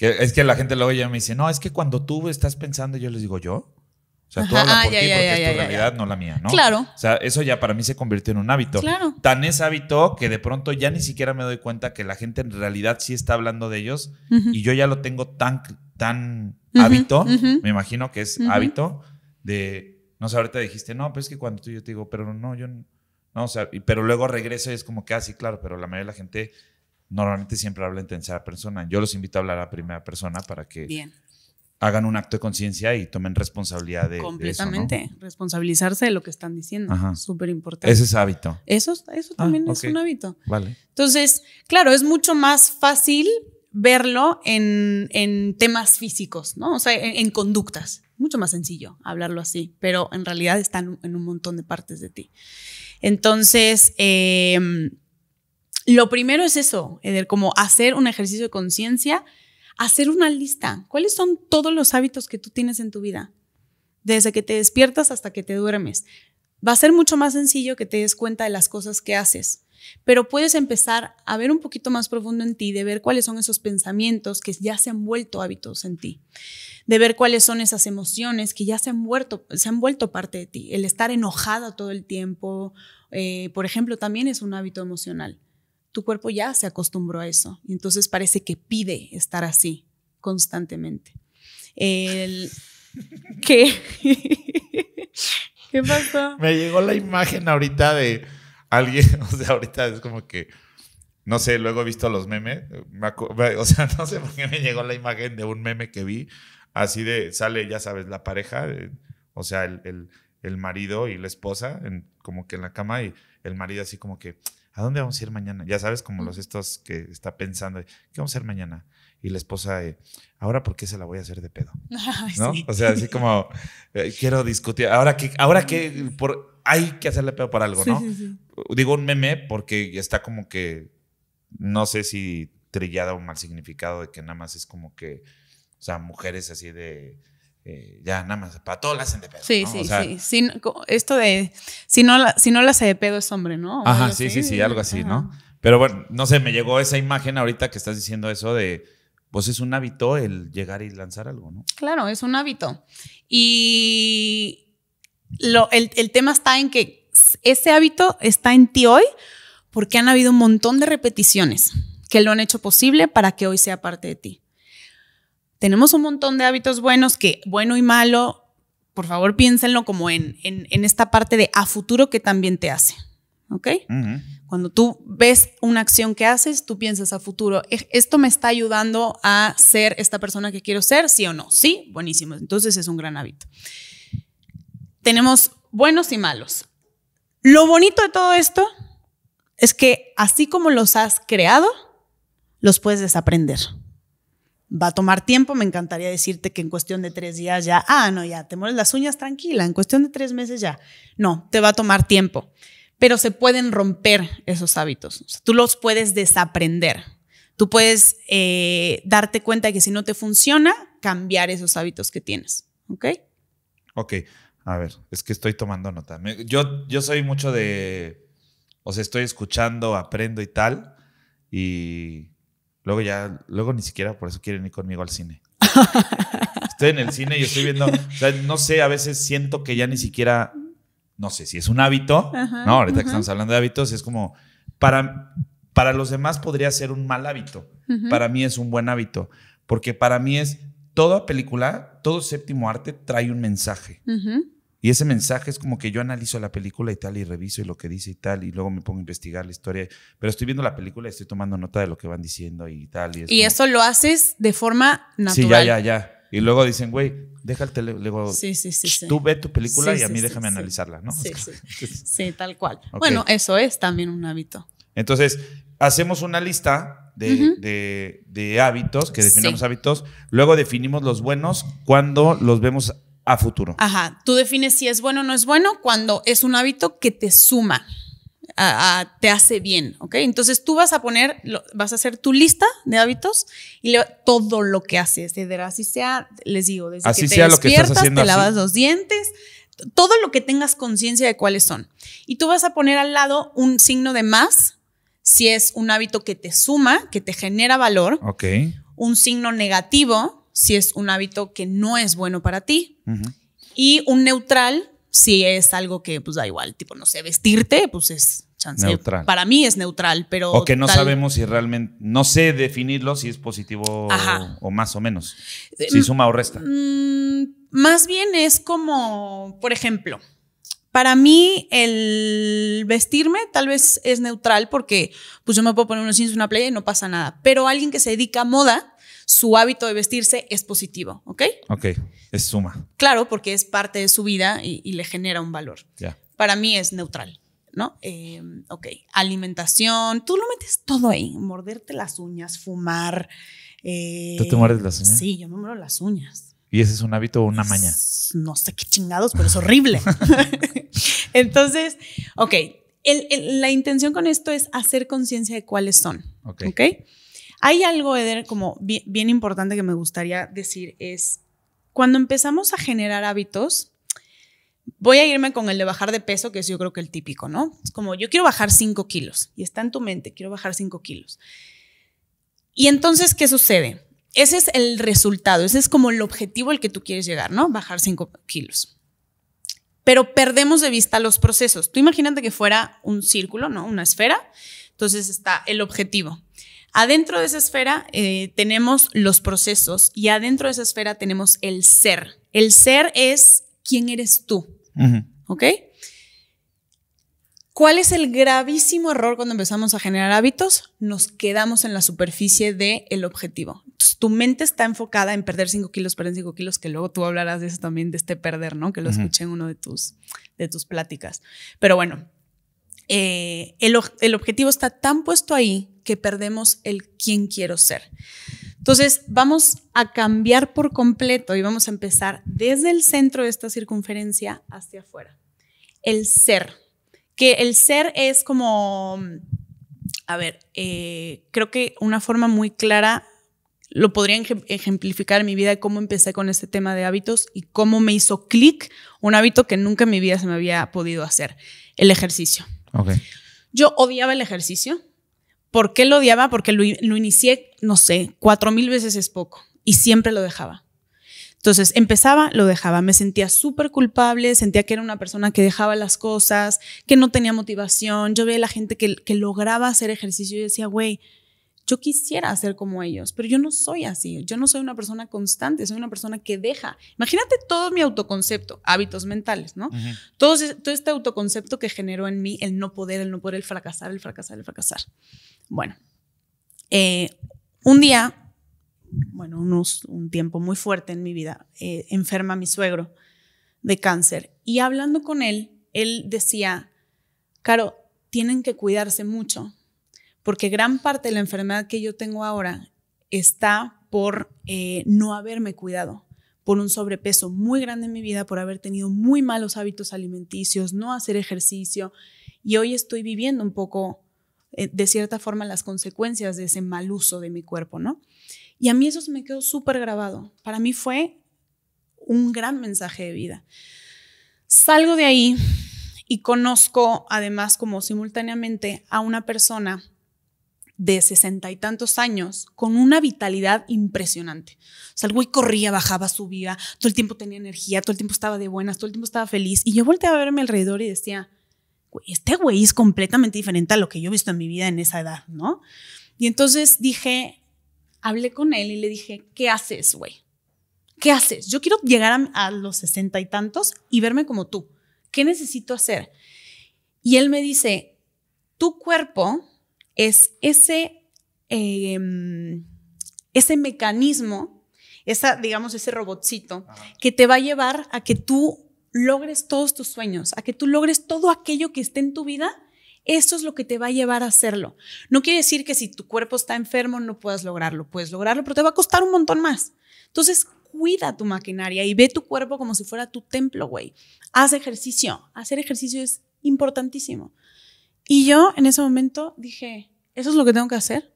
S1: es que la gente luego ya me dice, no, es que cuando tú estás pensando, yo les digo, ¿yo? O sea, tú hablas ah, porque es tu realidad, no la mía, ¿no? Claro. O sea, eso ya para mí se convirtió en un hábito. Claro. Tan es hábito que de pronto ya ni siquiera me doy cuenta que la gente en realidad sí está hablando de ellos y yo ya lo tengo tan, tan hábito, me imagino que es hábito de, no sé, ahorita dijiste, no, pero pues es que cuando tú yo te digo, pero no, yo no, o sea, pero luego regreso y es como que así, ah, claro, pero la mayoría de la gente normalmente siempre habla en tercera persona. Yo los invito a hablar a primera persona para que hagan un acto de conciencia y tomen responsabilidad de Completamente,
S2: responsabilizarse de lo que están diciendo, súper importante. Ese es hábito. Eso, eso ah, también es un hábito. Vale. Entonces, claro, es mucho más fácil verlo en, en, temas físicos, ¿no? O sea, en, conductas. Mucho más sencillo hablarlo así, pero en realidad están en un montón de partes de ti. Entonces, em, lo primero es eso, como hacer un ejercicio de conciencia, hacer una lista. ¿Cuáles son todos los hábitos que tú tienes en tu vida? Desde que te despiertas hasta que te duermes va a ser mucho más sencillo que te des cuenta de las cosas que haces, pero puedes empezar a ver un poquito más profundo en ti, de ver cuáles son esos pensamientos que ya se han vuelto hábitos en ti, de ver cuáles son esas emociones que ya se han vuelto, se han vuelto parte de ti, el estar enojada todo el tiempo, eh, por ejemplo, también es un hábito emocional. Tu cuerpo ya se acostumbró a eso y entonces parece que pide estar así constantemente. El qué?
S1: ¿Qué pasó? Me llegó la imagen ahorita de alguien, o sea, ahorita es como que, no sé, luego he visto los memes, o sea, no sé por qué me llegó la imagen de un meme que vi, así de, sale, ya sabes, la pareja, eh, o sea, el, marido y la esposa, en, como que en la cama, y el marido así como que, ¿a dónde vamos a ir mañana? Ya sabes, como los estos que está pensando, ¿qué vamos a hacer mañana? y la esposa, eh, ahora por qué se la voy a hacer de pedo. ¿No? O sea, así como eh, quiero discutir, ahora que, ahora que por, hay que hacerle pedo para algo, ¿no? Digo un meme porque está como que, no sé si trillada o mal significado de que nada más es como que, o sea, mujeres así de... Eh, ya nada más, para todo la hacen de pedo. Sí, sí,
S2: sí. esto de, si no, la, si no la hace de pedo es hombre, ¿no? Ajá, sí, sí,
S1: sí, algo así, ¿no? Pero bueno, no sé, me llegó esa imagen ahorita que estás diciendo eso de, pues es un hábito el llegar y lanzar algo, ¿no?
S2: Claro, es un hábito. Y lo, el, tema está en que ese hábito está en ti hoy porque han habido un montón de repeticiones que lo han hecho posible para que hoy sea parte de ti. Tenemos un montón de hábitos buenos que bueno y malo, por favor piénsenlo como en, en, en esta parte de a futuro que también te hace. ¿ok? Cuando tú ves una acción que haces, tú piensas a futuro, ¿esto me está ayudando a ser esta persona que quiero ser? ¿Sí o no? Sí, buenísimo. Entonces es un gran hábito. Tenemos buenos y malos. Lo bonito de todo esto es que así como los has creado, los puedes desaprender. Va a tomar tiempo, me encantaría decirte que en cuestión de tres días ya, ah, no, ya, te mueres las uñas tranquila, en cuestión de tres meses ya. No, te va a tomar tiempo pero se pueden romper esos hábitos. tú los puedes desaprender. Tú puedes eh, darte cuenta de que si no te funciona, cambiar esos hábitos que tienes. ¿Ok?
S1: Ok. A ver, es que estoy tomando nota. Yo, yo soy mucho de. O sea, estoy escuchando, aprendo y tal. Y luego ya, luego ni siquiera por eso quieren ir conmigo al cine. estoy en el cine y estoy viendo. O sea, no sé, a veces siento que ya ni siquiera no sé si es un hábito, ¿no? Ahorita que estamos hablando de hábitos, es como, para, para los demás podría ser un mal hábito, para mí es un buen hábito, porque para mí es, toda película, todo séptimo arte trae un mensaje. Y ese mensaje es como que yo analizo la película y tal, y reviso y lo que dice y tal, y luego me pongo a investigar la historia. Pero estoy viendo la película y estoy tomando nota de lo que van diciendo y tal. Y,
S2: eso lo haces de forma natural. Sí, ya, ya,
S1: ya. Y luego dicen, güey, deja el Sí, sí, sí, Tú ve tu película y a mí déjame analizarla, ¿no? Sí,
S2: sí. tal cual. Bueno, eso es también un hábito.
S1: Entonces, hacemos una lista de, hábitos, que definimos hábitos, luego definimos los buenos cuando los vemos a futuro.
S2: Ajá, tú defines si es bueno o no es bueno cuando es un hábito que te suma te hace bien, ¿ok? Entonces tú vas a poner, vas a hacer tu lista de hábitos y todo lo que haces, así sea, les digo, desde que te despiertas, te lavas los dientes, todo lo que tengas conciencia de cuáles son. Y tú vas a poner al lado un signo de más, si es un hábito que te suma, que te genera valor. Ok. Un signo negativo, si es un hábito que no es bueno para ti. Y un neutral, si es algo que pues da igual, tipo, no sé, vestirte, pues es para mí es neutral, pero. O que no sabemos
S1: si realmente. No sé definirlo si es positivo o más o menos. Eh, si mm, suma o resta.
S2: Mm, más bien es como, por ejemplo, para mí el vestirme tal vez es neutral porque pues yo me puedo poner unos jeans, una playa y no pasa nada. Pero alguien que se dedica a moda, su hábito de vestirse es positivo, ¿ok?
S1: Ok, es suma.
S2: Claro, porque es parte de su vida y, le genera un valor. Para mí es neutral. ¿no? Em, ok, alimentación, tú lo metes todo ahí, morderte las uñas, fumar. ¿Tú te eh, muerdes las uñas? Sí, yo me muero las uñas.
S1: ¿Y ese es un hábito o una maña?
S2: No sé qué chingados, pero es horrible. Entonces, ok, la intención con esto es hacer conciencia de cuáles son. Ok. okay? Hay algo, Eder, como bien importante que me gustaría decir es, cuando empezamos a generar hábitos, voy a irme con el de bajar de peso, que es yo creo que el típico, ¿no? Es como, yo quiero bajar 5 kilos y está en tu mente, quiero bajar 5 kilos. Y entonces, ¿qué sucede? Ese es el resultado, ese es como el objetivo al que tú quieres llegar, ¿no? Bajar 5 kilos. Pero perdemos de vista los procesos. Tú imagínate que fuera un círculo, ¿no? Una esfera. Entonces está el objetivo. Adentro de esa esfera eh, tenemos los procesos y adentro de esa esfera tenemos el ser. El ser es quién eres tú ¿Cuál es el gravísimo error cuando empezamos a generar hábitos? Nos quedamos en la superficie del objetivo. tu mente está enfocada en perder 5 kilos, perder 5 kilos, que luego tú hablarás de eso también, de este perder, ¿no? Que lo escuché en uno de tus, de tus pláticas. Pero bueno, eh, el, el objetivo está tan puesto ahí que perdemos el quién quiero ser. Entonces, vamos a cambiar por completo y vamos a empezar desde el centro de esta circunferencia hacia afuera. El ser, que el ser es como, a ver, eh, creo que una forma muy clara lo podría ejemplificar en mi vida cómo empecé con este tema de hábitos y cómo me hizo clic un hábito que nunca en mi vida se me había podido hacer, el ejercicio. Okay. Yo odiaba el ejercicio. ¿Por qué lo odiaba? Porque lo inicié no sé, cuatro mil veces es poco y siempre lo dejaba. Entonces empezaba, lo dejaba, me sentía súper culpable, sentía que era una persona que dejaba las cosas, que no tenía motivación, yo veía a la gente que, que lograba hacer ejercicio y decía, güey, yo quisiera hacer como ellos, pero yo no soy así, yo no soy una persona constante, soy una persona que deja. Imagínate todo mi autoconcepto, hábitos mentales, ¿no? todo, todo este autoconcepto que generó en mí el no poder, el no poder, el fracasar, el fracasar, el fracasar. Bueno, eh, un día, bueno, un tiempo muy fuerte en mi vida, eh, enferma mi suegro de cáncer. Y hablando con él, él decía, Caro, tienen que cuidarse mucho, porque gran parte de la enfermedad que yo tengo ahora está por eh, no haberme cuidado, por un sobrepeso muy grande en mi vida, por haber tenido muy malos hábitos alimenticios, no hacer ejercicio, y hoy estoy viviendo un poco eh, de cierta forma las consecuencias de ese mal uso de mi cuerpo, ¿no? Y a mí eso se me quedó súper grabado. Para mí fue un gran mensaje de vida. Salgo de ahí y conozco además como simultáneamente a una persona de sesenta y tantos años con una vitalidad impresionante. salgo y corría, bajaba, subía, todo el tiempo tenía energía, todo el tiempo estaba de buenas, todo el tiempo estaba feliz. Y yo volteaba a verme alrededor y decía, este güey es completamente diferente a lo que yo he visto en mi vida en esa edad, ¿no? Y entonces dije, hablé con él y le dije, ¿qué haces, güey? ¿Qué haces? Yo quiero llegar a, los sesenta y tantos y verme como tú. ¿Qué necesito hacer? Y él me dice, tu cuerpo es ese, em, ese mecanismo, esa, digamos, ese robotcito que te va a llevar a que tú logres todos tus sueños, a que tú logres todo aquello que esté en tu vida, eso es lo que te va a llevar a hacerlo. No quiere decir que si tu cuerpo está enfermo no puedas lograrlo, puedes lograrlo, pero te va a costar un montón más. Entonces, cuida tu maquinaria y ve tu cuerpo como si fuera tu templo, güey. Haz ejercicio. Hacer ejercicio es importantísimo. Y yo en ese momento dije, ¿eso es lo que tengo que hacer?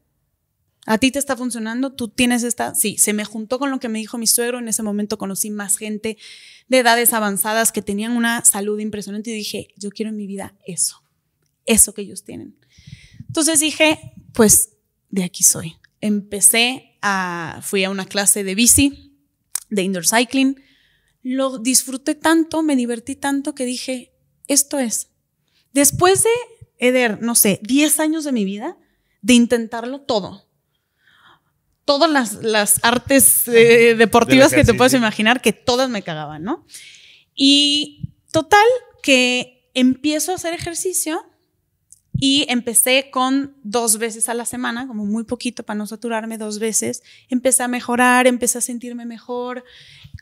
S2: ¿A ti te está funcionando? ¿Tú tienes esta? Sí, se me juntó con lo que me dijo mi suegro. En ese momento conocí más gente de edades avanzadas que tenían una salud impresionante y dije, yo quiero en mi vida eso, eso que ellos tienen. Entonces dije, pues de aquí soy. Empecé a, fui a una clase de bici, de indoor cycling. Lo disfruté tanto, me divertí tanto que dije, esto es. Después de, Eder, no sé, 10 años de mi vida, de intentarlo todo, todas las, artes eh, deportivas que te puedes imaginar, que todas me cagaban, ¿no? Y total, que empiezo a hacer ejercicio y empecé con dos veces a la semana, como muy poquito para no saturarme dos veces. Empecé a mejorar, empecé a sentirme mejor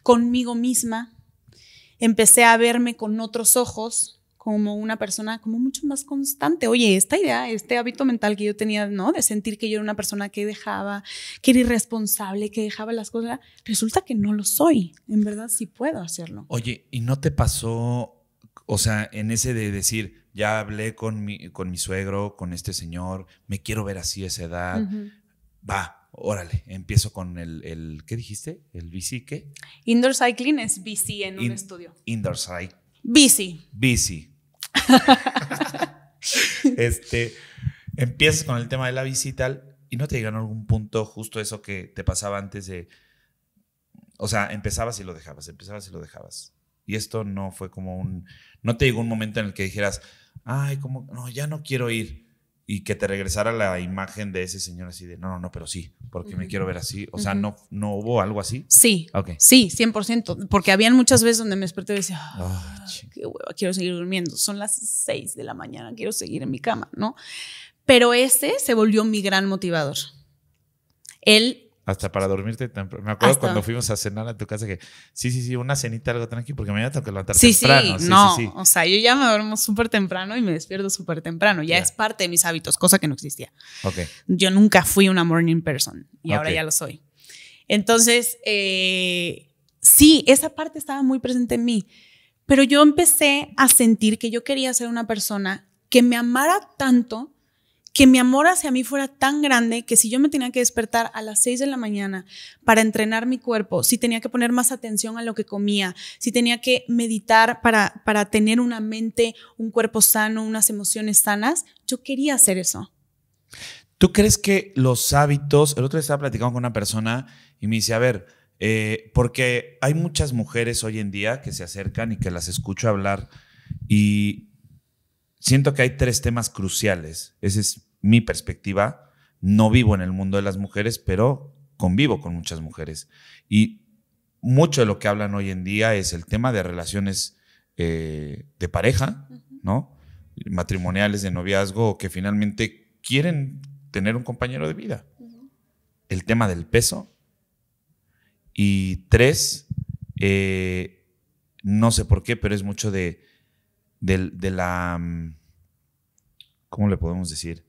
S2: conmigo misma, empecé a verme con otros ojos, como una persona como mucho más constante. Oye, esta idea, este hábito mental que yo tenía, ¿no? De sentir que yo era una persona que dejaba, que era irresponsable, que dejaba las cosas, resulta que no lo soy. En verdad sí puedo hacerlo.
S1: Oye, ¿y no te pasó, o sea, en ese de decir, ya hablé con mi, con mi suegro, con este señor, me quiero ver así a esa edad, va, órale, empiezo con el, el, ¿qué dijiste? ¿El bici qué?
S2: Indoor cycling es bici en un estudio.
S1: Indoor cycling. Bici. Bici. este, empiezas con el tema de la visita y tal, y no te llegan a algún punto justo eso que te pasaba antes de. O sea, empezabas y lo dejabas, empezabas y lo dejabas. Y esto no fue como un. No te llegó un momento en el que dijeras, ay, como, no, ya no quiero ir y que te regresara la imagen de ese señor así de, no, no, no, pero sí, porque me quiero ver así. O sea, no, ¿no hubo algo así? Sí, sí,
S2: 100%, porque habían muchas veces donde me desperté y decía,
S1: ah, ah,
S2: qué quiero seguir durmiendo, son las 6 de la mañana, quiero seguir en mi cama, ¿no? Pero ese se volvió mi gran motivador. Él
S1: hasta para dormirte temprano Me acuerdo cuando fuimos a cenar a tu casa que, sí, sí, sí, una cenita, algo tranquilo, porque mañana tengo que levantar temprano. Sí, sí, no, O
S2: sea, yo ya me duermo súper temprano y me despierto súper temprano. Ya es parte de mis hábitos, cosa que no existía. Okay. Yo nunca fui una morning person y ahora ya lo soy. Entonces, eh, sí, esa parte estaba muy presente en mí. Pero yo empecé a sentir que yo quería ser una persona que me amara tanto que mi amor hacia mí fuera tan grande que si yo me tenía que despertar a las 6 de la mañana para entrenar mi cuerpo, si tenía que poner más atención a lo que comía, si tenía que meditar para, para tener una mente, un cuerpo sano, unas emociones sanas, yo quería hacer eso.
S1: ¿Tú crees que los hábitos, el otro día estaba platicando con una persona y me dice, a ver, eh, porque hay muchas mujeres hoy en día que se acercan y que las escucho hablar y siento que hay tres temas cruciales. Ese es mi perspectiva, no vivo en el mundo de las mujeres, pero convivo con muchas mujeres. Y mucho de lo que hablan hoy en día es el tema de relaciones eh, de pareja, ¿no? Matrimoniales, de noviazgo, que finalmente quieren tener un compañero de vida. El tema del peso. Y tres, eh, no sé por qué, pero es mucho de, de la... Mm, ¿Cómo le podemos decir?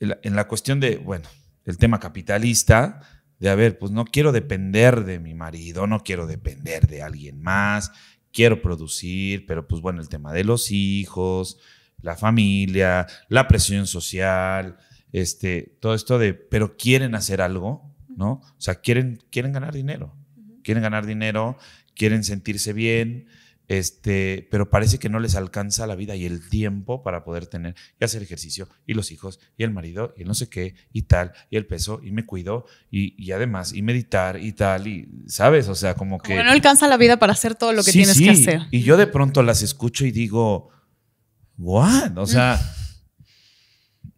S1: en la cuestión de, bueno, el tema capitalista, de a ver, pues no quiero depender de mi marido, no quiero depender de alguien más, quiero producir, pero pues bueno, el tema de los hijos, la familia, la presión social, este, todo esto de, pero quieren hacer algo, ¿no? O sea, quieren, quieren ganar dinero, quieren ganar dinero, quieren sentirse bien, este, pero parece que no les alcanza la vida y el tiempo para poder tener y hacer ejercicio y los hijos y el marido y no sé qué y tal y el peso y me cuido y, además y meditar y tal y sabes, o sea, como que... no
S2: alcanza la vida para hacer todo lo que tienes que hacer.
S1: Y yo de pronto las escucho y digo, what? O sea,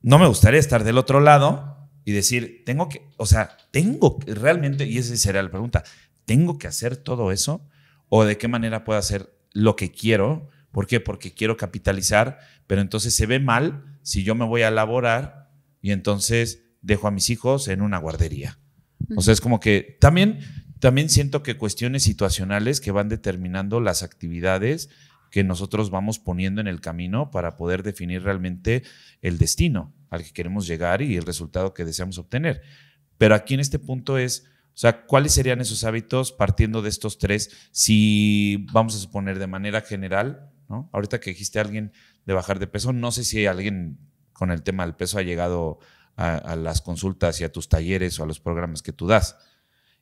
S1: no me gustaría estar del otro lado y decir, tengo que, o sea, tengo que, realmente, y esa sería la pregunta, ¿tengo que hacer todo eso? ¿O de qué manera puedo hacer lo que quiero. ¿Por qué? Porque quiero capitalizar, pero entonces se ve mal si yo me voy a laborar y entonces dejo a mis hijos en una guardería. O sea, es como que también, también siento que cuestiones situacionales que van determinando las actividades que nosotros vamos poniendo en el camino para poder definir realmente el destino al que queremos llegar y el resultado que deseamos obtener. Pero aquí en este punto es, o sea, ¿cuáles serían esos hábitos partiendo de estos tres? Si vamos a suponer de manera general, ¿no? Ahorita que dijiste a alguien de bajar de peso, no sé si alguien con el tema del peso ha llegado a, a las consultas y a tus talleres o a los programas que tú das.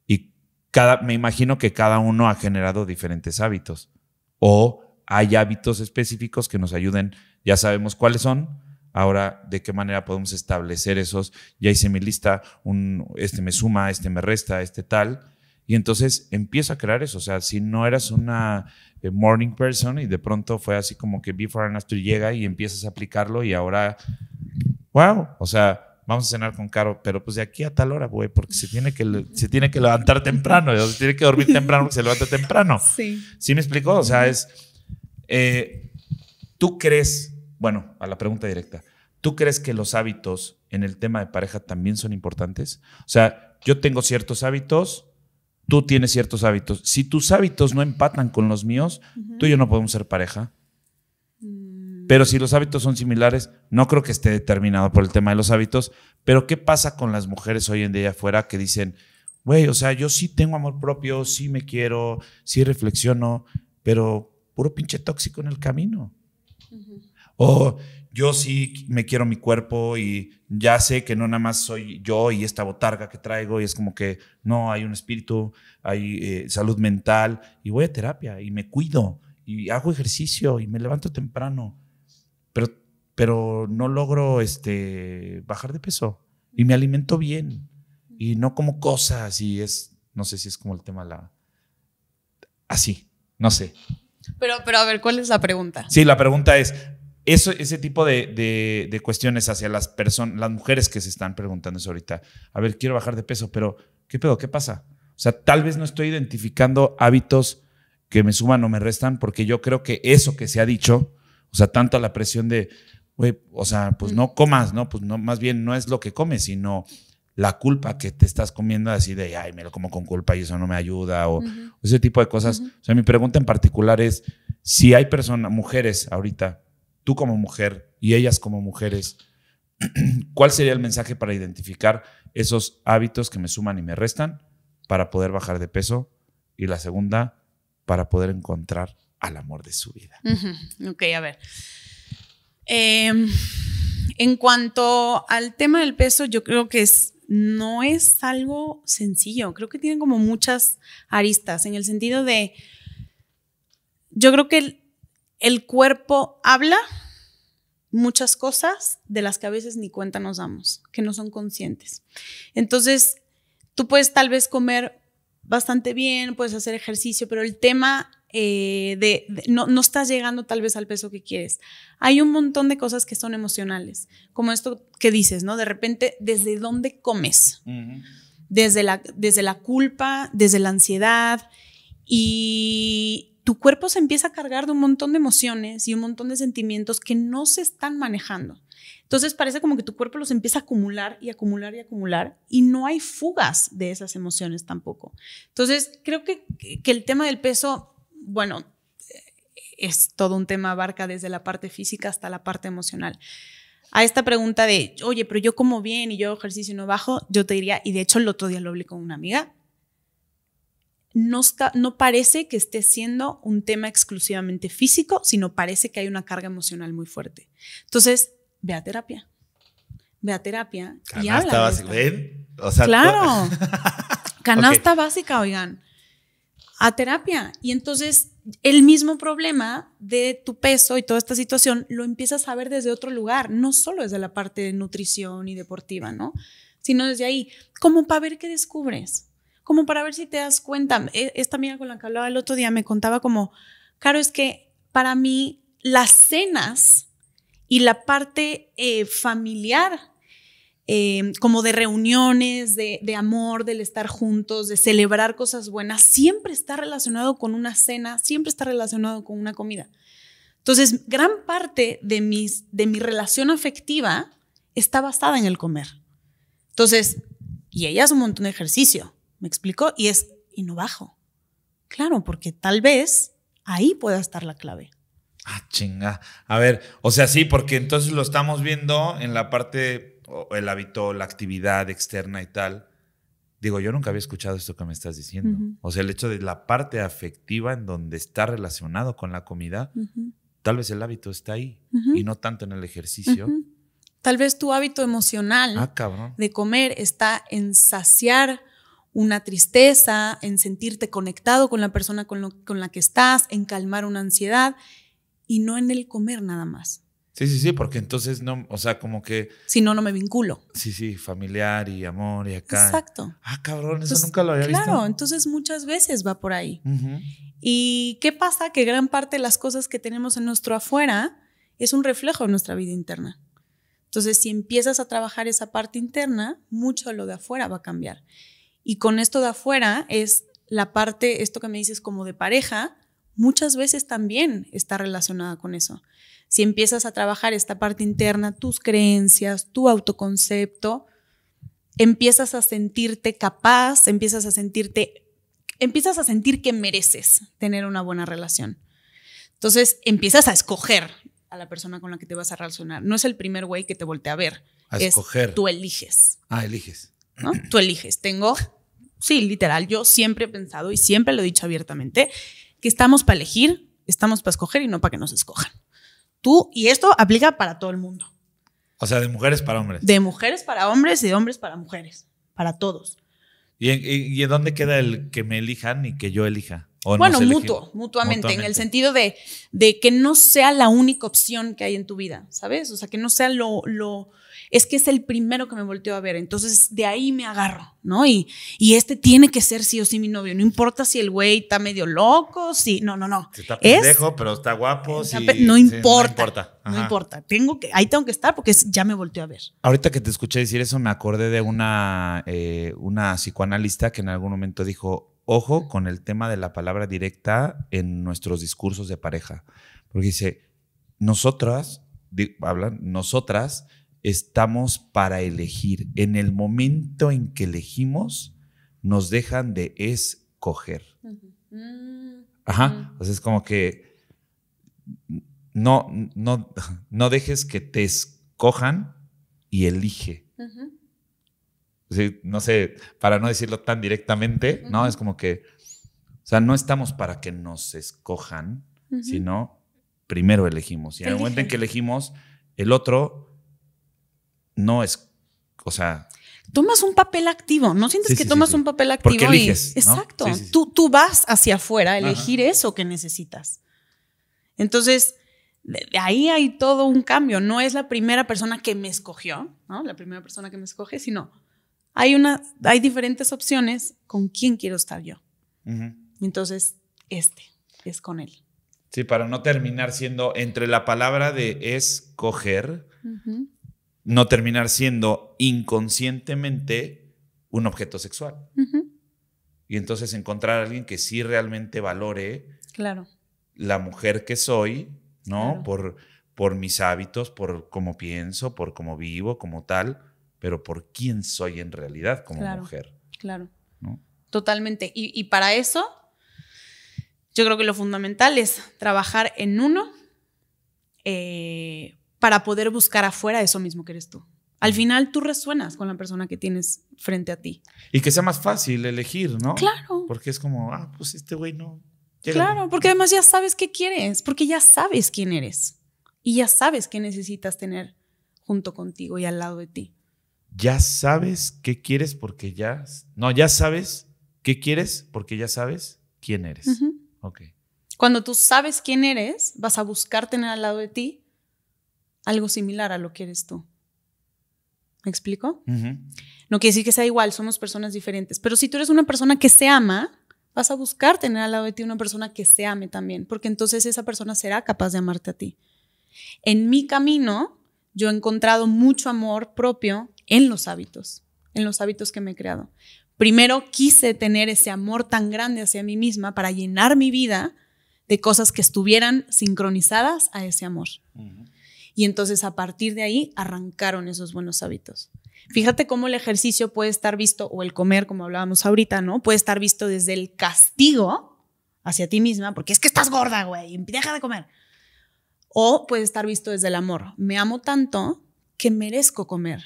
S1: Y cada, me imagino que cada uno ha generado diferentes hábitos. O hay hábitos específicos que nos ayuden, ya sabemos cuáles son, Ahora, ¿de qué manera podemos establecer esos? Ya hice mi lista, este me suma, este me resta, este tal. Y entonces empiezo a crear eso. O sea, si no eras una eh, morning person y de pronto fue así como que before and after llega y empiezas a aplicarlo y ahora, wow, o sea, vamos a cenar con Caro, pero pues de aquí a tal hora, güey, porque se tiene que, se tiene que levantar temprano, se tiene que dormir temprano porque se levanta temprano. Sí. ¿Sí me explicó? O sea, es, eh, tú crees bueno, a la pregunta directa. ¿Tú crees que los hábitos en el tema de pareja también son importantes? O sea, yo tengo ciertos hábitos, tú tienes ciertos hábitos. Si tus hábitos no empatan con los míos, tú y yo no podemos ser pareja.
S2: Mm.
S1: Pero si los hábitos son similares, no creo que esté determinado por el tema de los hábitos. Pero ¿qué pasa con las mujeres hoy en día afuera que dicen, güey, o sea, yo sí tengo amor propio, sí me quiero, sí reflexiono, pero puro pinche tóxico en el camino? O yo sí me quiero mi cuerpo y ya sé que no nada más soy yo y esta botarga que traigo y es como que no, hay un espíritu, hay eh, salud mental y voy a terapia y me cuido y hago ejercicio y me levanto temprano, pero, pero no logro este, bajar de peso y me alimento bien y no como cosas y es, no sé si es como el tema la... Así, no sé.
S2: Pero, pero a ver, ¿cuál es la pregunta?
S1: Sí, la pregunta es, ese tipo de, cuestiones hacia las personas, las mujeres que se están preguntando eso ahorita. A ver, quiero bajar de peso, pero ¿qué pedo? ¿Qué pasa? O sea, tal vez no estoy identificando hábitos que me suman o me restan, porque yo creo que eso que se ha dicho, o sea, tanto la presión de, güey, o sea, pues mm. no comas, ¿no? Pues no, más bien no es lo que comes, sino la culpa que te estás comiendo así de, ay, me lo como con culpa y eso no me ayuda, o, ese tipo de cosas. O sea, mi pregunta en particular es, si hay personas, mujeres ahorita, tú como mujer y ellas como mujeres, ¿cuál sería el mensaje para identificar esos hábitos que me suman y me restan para poder bajar de peso? Y la segunda, para poder encontrar al amor de su vida.
S2: Ok, a ver. Em, en cuanto al tema del peso, yo creo que es, no es algo sencillo. Creo que tiene como muchas aristas en el sentido de, yo creo que el cuerpo habla muchas cosas de las que a veces ni cuenta nos damos, que no son conscientes. Entonces, tú puedes tal vez comer bastante bien, puedes hacer ejercicio, pero el tema eh, de, no, no, estás llegando tal vez al peso que quieres. Hay un montón de cosas que son emocionales, como esto que dices, ¿no? De repente, ¿desde dónde comes? desde, la, desde la culpa, desde la ansiedad. Y tu cuerpo se empieza a cargar de un montón de emociones y un montón de sentimientos que no se están manejando. Entonces parece como que tu cuerpo los empieza a acumular y acumular y acumular y no hay fugas de esas emociones tampoco. Entonces creo que, que el tema del peso, bueno, es todo un tema, abarca desde la parte física hasta la parte emocional. A esta pregunta de, oye, pero yo como bien y yo ejercicio no bajo, yo te diría, y de hecho el otro día lo hablé con una amiga, no, no parece que esté siendo un tema exclusivamente físico, sino parece que hay una carga emocional muy fuerte. Entonces, ve a terapia. Ve a terapia Canasta Básica, claro. Canasta básica, oigan. A terapia. Y entonces el mismo problema de tu peso y toda esta situación lo empiezas a ver desde otro lugar, no solo desde la parte de nutrición y deportiva, ¿no? Sino desde ahí, como para ver qué descubres como para ver si te das cuenta. E, esta amiga con la que hablaba el otro día me contaba como, claro, es que para mí las cenas y la parte eh, familiar, eh, como de reuniones, de, amor, del estar juntos, de celebrar cosas buenas, siempre está relacionado con una cena, siempre está relacionado con una comida. Entonces, gran parte de, mis, de mi relación afectiva está basada en el comer. Entonces, y ella hace un montón de ejercicio. ¿Me explico? Y es, y no bajo. Claro, porque tal vez ahí pueda estar la clave.
S1: Ah, chinga. A ver, o sea, sí, porque entonces lo estamos viendo en la parte, el hábito, la actividad externa y tal. Digo, yo nunca había escuchado esto que me estás diciendo. O sea, el hecho de la parte afectiva en donde está relacionado con la comida, tal vez el hábito está ahí y no tanto en el ejercicio.
S2: Tal vez tu hábito emocional ah, de comer está en saciar una tristeza, en sentirte conectado con la persona con, la que estás, en calmar una ansiedad y no en el comer nada más.
S1: Sí, sí, sí, porque entonces no, o sea, como que...
S2: Si no, no me vinculo.
S1: Sí, sí, familiar y amor y acá. Exacto.
S2: Ah, cabrón, eso nunca
S1: lo había visto. Claro,
S2: entonces muchas veces va por ahí. ¿Y qué pasa? Que gran parte de las cosas que tenemos en nuestro afuera es un reflejo de nuestra vida interna. Entonces, si empiezas a trabajar esa parte interna, mucho de lo de afuera va a cambiar. Y con esto de afuera es la parte, esto que me dices como de pareja, muchas veces también está relacionada con eso. Si empiezas a trabajar esta parte interna, tus creencias, tu autoconcepto, empiezas a sentirte capaz, empiezas a sentirte, empiezas a sentir que mereces tener una buena relación. Entonces empiezas a escoger a la persona con la que te vas a relacionar. No es el primer güey que te voltea a ver.
S1: A es, escoger. Tú
S2: eliges.
S1: Ah, eliges.
S2: Tú eliges. Tengo, sí, literal, yo siempre he pensado y siempre lo he dicho abiertamente, que estamos para elegir, estamos para escoger y no para que nos escojan. Tú, y esto aplica para todo el mundo.
S1: O sea, de mujeres para hombres.
S2: De mujeres para hombres y de hombres para mujeres, para todos.
S1: ¿Y, en dónde queda el que me elijan y que yo elija? O bueno, mutuo, mutuamente, en el
S2: sentido de, de, que no sea la única opción que hay en tu vida, ¿sabes? O sea, que no sea lo, lo, es que es el primero que me volteó a ver, entonces de ahí me agarro, ¿no? Y, y este tiene que ser sí o sí mi novio, no importa si el güey está medio loco, sí, no, no, no. Si está pendejo,
S1: pero está guapo, no, importa, no importa. No importa,
S2: tengo que, ahí tengo que estar porque ya me volteó a ver.
S1: Ahorita que te escuché decir eso, me acordé de una, eh, una psicoanalista que en algún momento dijo, ojo con el tema de la palabra directa en nuestros discursos de pareja, porque dice, nosotras, hablan, nosotras, estamos para elegir. En el momento en que elegimos, nos dejan de escoger. Mm, Ajá. Mm. O es como que no, no, dejes que te escojan y elige. no sé, para no decirlo tan directamente, ¿no? Es como que, o sea, no estamos para que nos escojan, sino primero elegimos. Y en el momento en que elegimos, el otro no es, o sea...
S2: Tomas un papel activo, ¿no sientes que tomas un papel activo? Y, Exacto, tú, tú, vas hacia afuera a elegir eso que necesitas. Entonces, de, ahí hay todo un cambio. No es la primera persona que me escogió, ¿no? La primera persona que me escoge, sino hay, una, hay diferentes opciones con quién quiero estar yo. Entonces, este es con él.
S1: Sí, para no terminar siendo entre la palabra de escoger, no terminar siendo inconscientemente un objeto sexual. Y entonces encontrar a alguien que sí realmente valore claro. la mujer que soy, ¿no? Por, por mis hábitos, por cómo pienso, por cómo vivo, como tal, pero por quién soy en realidad como mujer.
S2: Claro. Totalmente. Y, y para eso, yo creo que lo fundamental es trabajar en uno eh, para poder buscar afuera eso mismo que eres tú. Al mm. final tú resuenas con la persona que tienes frente a ti.
S1: Y que sea más fácil elegir, ¿no? Claro. Porque es como, ah, pues este güey no. Claro,
S2: porque además ya sabes qué quieres, porque ya sabes quién eres y ya sabes qué necesitas tener junto contigo y al lado de ti.
S1: Ya sabes qué quieres porque ya. No, ya sabes qué quieres porque ya sabes quién eres.
S2: Cuando tú sabes quién eres, vas a buscar tener al lado de ti algo similar a lo que eres tú. ¿Me explico? No quiere decir que sea igual, somos personas diferentes, pero si tú eres una persona que se ama, vas a buscar tener al lado de ti una persona que se ame también, porque entonces esa persona será capaz de amarte a ti. En mi camino, yo he encontrado mucho amor propio en los hábitos, en los hábitos que me he creado. Primero quise tener ese amor tan grande hacia mí misma para llenar mi vida de cosas que estuvieran sincronizadas a ese amor. Y entonces a partir de ahí arrancaron esos buenos hábitos. Fíjate cómo el ejercicio puede estar visto, o el comer, como hablábamos ahorita, ¿no? Puede estar visto desde el castigo hacia ti misma, porque es que estás gorda, güey, deja de comer. O puede estar visto desde el amor. Me amo tanto que merezco comer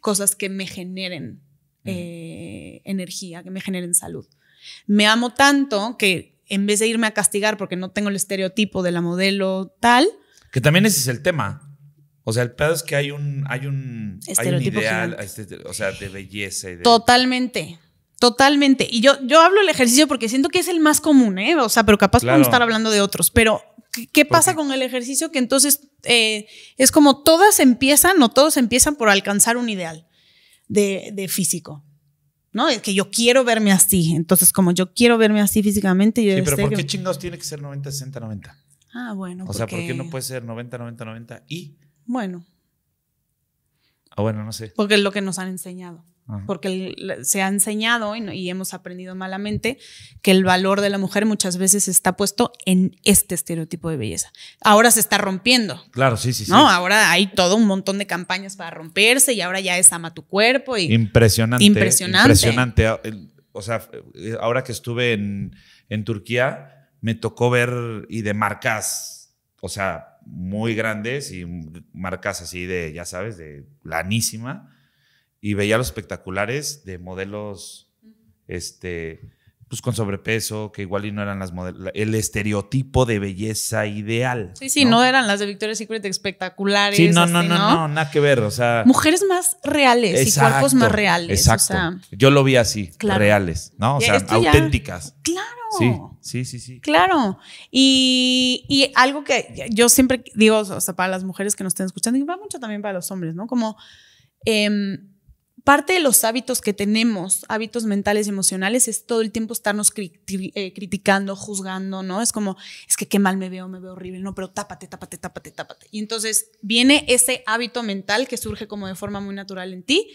S2: cosas que me generen eh, energía, que me generen salud. Me amo tanto que en vez de irme a castigar porque no tengo el estereotipo de la modelo tal,
S1: que también ese es el tema. O sea, el pedo es que hay un, hay un, ideal, este, o sea, de belleza.
S2: Totalmente. Totalmente. Y yo, yo hablo del ejercicio porque siento que es el más común, ¿eh? O sea, pero capaz podemos estar hablando de otros. Pero, ¿qué, pues pasa con el ejercicio? Que entonces eh, es como todas empiezan o todos empiezan por alcanzar un ideal de, de, físico. ¿No? Es que yo quiero verme así. Entonces, como yo quiero verme así físicamente, yo. Sí, pero ¿por qué
S1: chingados tiene que ser 90, 60, 90?
S2: Ah, bueno. O sea, ¿por qué no puede
S1: ser 90, 90, 90 y? Bueno. Ah, bueno, no sé.
S2: Porque es lo que nos han enseñado. Porque se ha enseñado y, hemos aprendido malamente que el valor de la mujer muchas veces está puesto en este estereotipo de belleza. Ahora se está rompiendo.
S1: Claro, sí, sí, ¿no? Ahora
S2: hay todo un montón de campañas para romperse y ahora ya es ama tu cuerpo. Y impresionante. Impresionante. Impresionante.
S1: Ah, o sea, eh, ahora que estuve en, en Turquía, me tocó ver y de marcas, o sea, muy grandes y marcas así de, ya sabes, de lanísima. Y veía los espectaculares de modelos, este, pues con sobrepeso, que igual y no eran las modelos, el estereotipo de belleza ideal. Sí,
S2: sí, no, eran las de Victoria's Secret espectaculares. Sí, no, no, no,
S1: nada que ver, o sea. Mujeres
S2: más reales y cuerpos más reales. Exacto.
S1: O Yo lo vi así, reales, ¿no? O sea, auténticas. claro. Sí, sí, sí,
S2: Claro. Y, algo que yo siempre digo, o sea, para las mujeres que nos estén escuchando, y va mucho también para los hombres, ¿no? Como. Em, parte de los hábitos que tenemos, hábitos mentales y emocionales, es todo el tiempo estarnos eh, criticando, juzgando, ¿no? Es como, es que qué mal me veo, me veo horrible, no, pero tápate, tápate, tápate, tápate. Y entonces viene ese hábito mental que surge como de forma muy natural en ti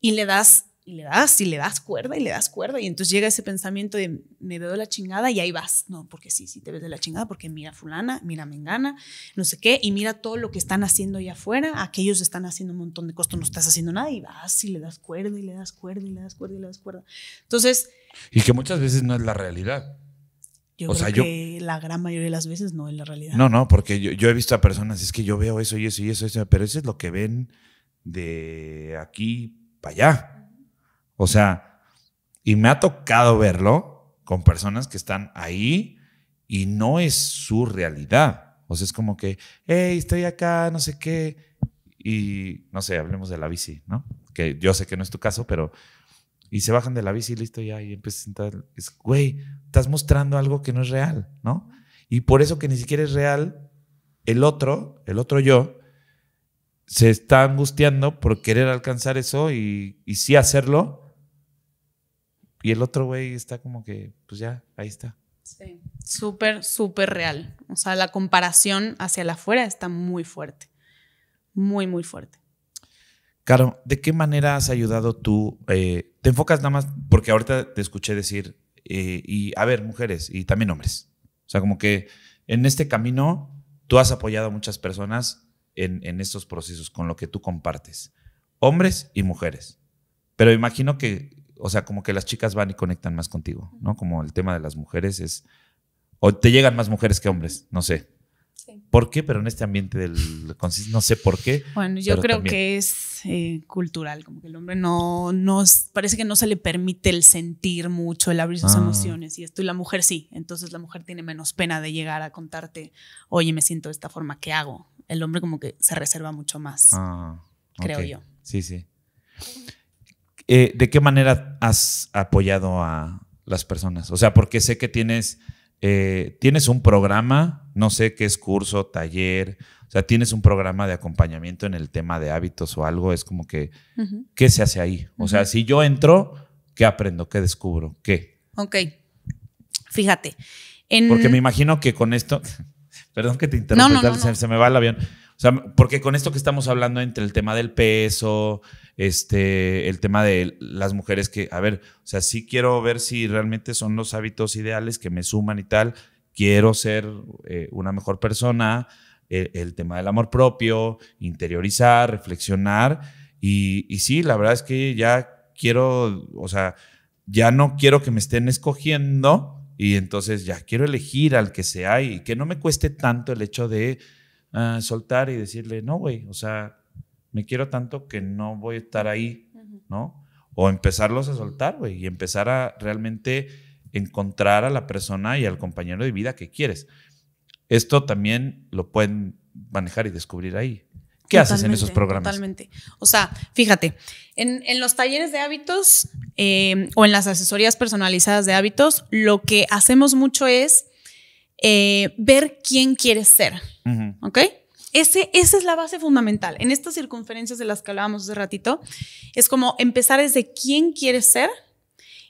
S2: y le das y le das y le das cuerda y le das cuerda y entonces llega ese pensamiento de me veo la chingada y ahí vas, no, porque sí, sí te ves de la chingada porque mira fulana, mira mengana, no sé qué y mira todo lo que están haciendo allá afuera, aquellos están haciendo un montón de costo no estás haciendo nada y vas y le das cuerda y le das cuerda y le das cuerda y le das cuerda. Entonces...
S1: Y que muchas veces no es la realidad. Yo o creo sea, que
S2: yo, la gran mayoría de las veces no es la realidad. No,
S1: no, porque yo, he visto a personas, es que yo veo eso y eso y eso, y eso pero eso es lo que ven de aquí para allá. O sea, y me ha tocado verlo con personas que están ahí y no es su realidad. O sea, es como que, hey, estoy acá, no sé qué. Y no sé, hablemos de la bici, ¿no? Que yo sé que no es tu caso, pero. Y se bajan de la bici y listo, ya, y empiezan a sentar. Es, güey, estás mostrando algo que no es real, ¿no? Y por eso que ni siquiera es real, el otro, el otro yo, se está angustiando por querer alcanzar eso y, y sí hacerlo, y el otro güey está como que, pues ya, ahí está.
S2: Sí, súper, súper real. O sea, la comparación hacia la afuera está muy fuerte. Muy, muy
S1: fuerte. Caro, ¿de qué manera has ayudado tú? Eh, te enfocas nada más, porque ahorita te escuché decir, eh, y a ver, mujeres y también hombres. O sea, como que en este camino tú has apoyado a muchas personas en, en estos procesos con lo que tú compartes, hombres y mujeres. Pero imagino que o sea, como que las chicas van y conectan más contigo, ¿no? Como el tema de las mujeres es, o te llegan más mujeres que hombres, no sé. ¿Por qué? Pero en este ambiente del no sé por qué. Bueno, yo creo que
S2: es eh, cultural, como que el hombre no, no, parece que no se le permite el sentir mucho, el abrir sus ah. emociones y esto, y la mujer sí, entonces la mujer tiene menos pena de llegar a contarte, oye, me siento de esta forma, ¿qué hago? El hombre como que se reserva mucho más,
S1: ah, creo yo. Sí, sí. Eh, ¿De qué manera has apoyado a las personas? O sea, porque sé que tienes, eh, tienes un programa, no sé qué es curso, taller, o sea, tienes un programa de acompañamiento en el tema de hábitos o algo, es como que, ¿qué se hace ahí? O sea, si yo entro, ¿qué aprendo? ¿Qué descubro? ¿Qué?
S2: Ok, fíjate. Porque me
S1: imagino que con esto, perdón que te interrumpa, se me va el avión. O sea, porque con esto que estamos hablando entre el tema del peso, este, el tema de las mujeres que, a ver, o sea, sí quiero ver si realmente son los hábitos ideales que me suman y tal, quiero ser eh, una mejor persona, e, el, tema del amor propio, interiorizar, reflexionar, y, y sí, la verdad es que ya quiero, o sea, ya no quiero que me estén escogiendo y entonces ya quiero elegir al que sea y que no me cueste tanto el hecho de Ah, soltar y decirle, no, güey, o sea, me quiero tanto que no voy a estar ahí, ¿no? O empezarlos a soltar, güey, y empezar a realmente encontrar a la persona y al compañero de vida que quieres. Esto también lo pueden manejar y descubrir ahí. ¿Qué haces en esos programas?
S2: Totalmente. O sea, fíjate, en, los talleres de hábitos eh, o en las asesorías personalizadas de hábitos, lo que hacemos mucho es eh, ver quién quieres ser. ¿Ok? Ese, esa es la base fundamental. En estas circunferencias de las que hablábamos hace ratito, es como empezar desde quién quieres ser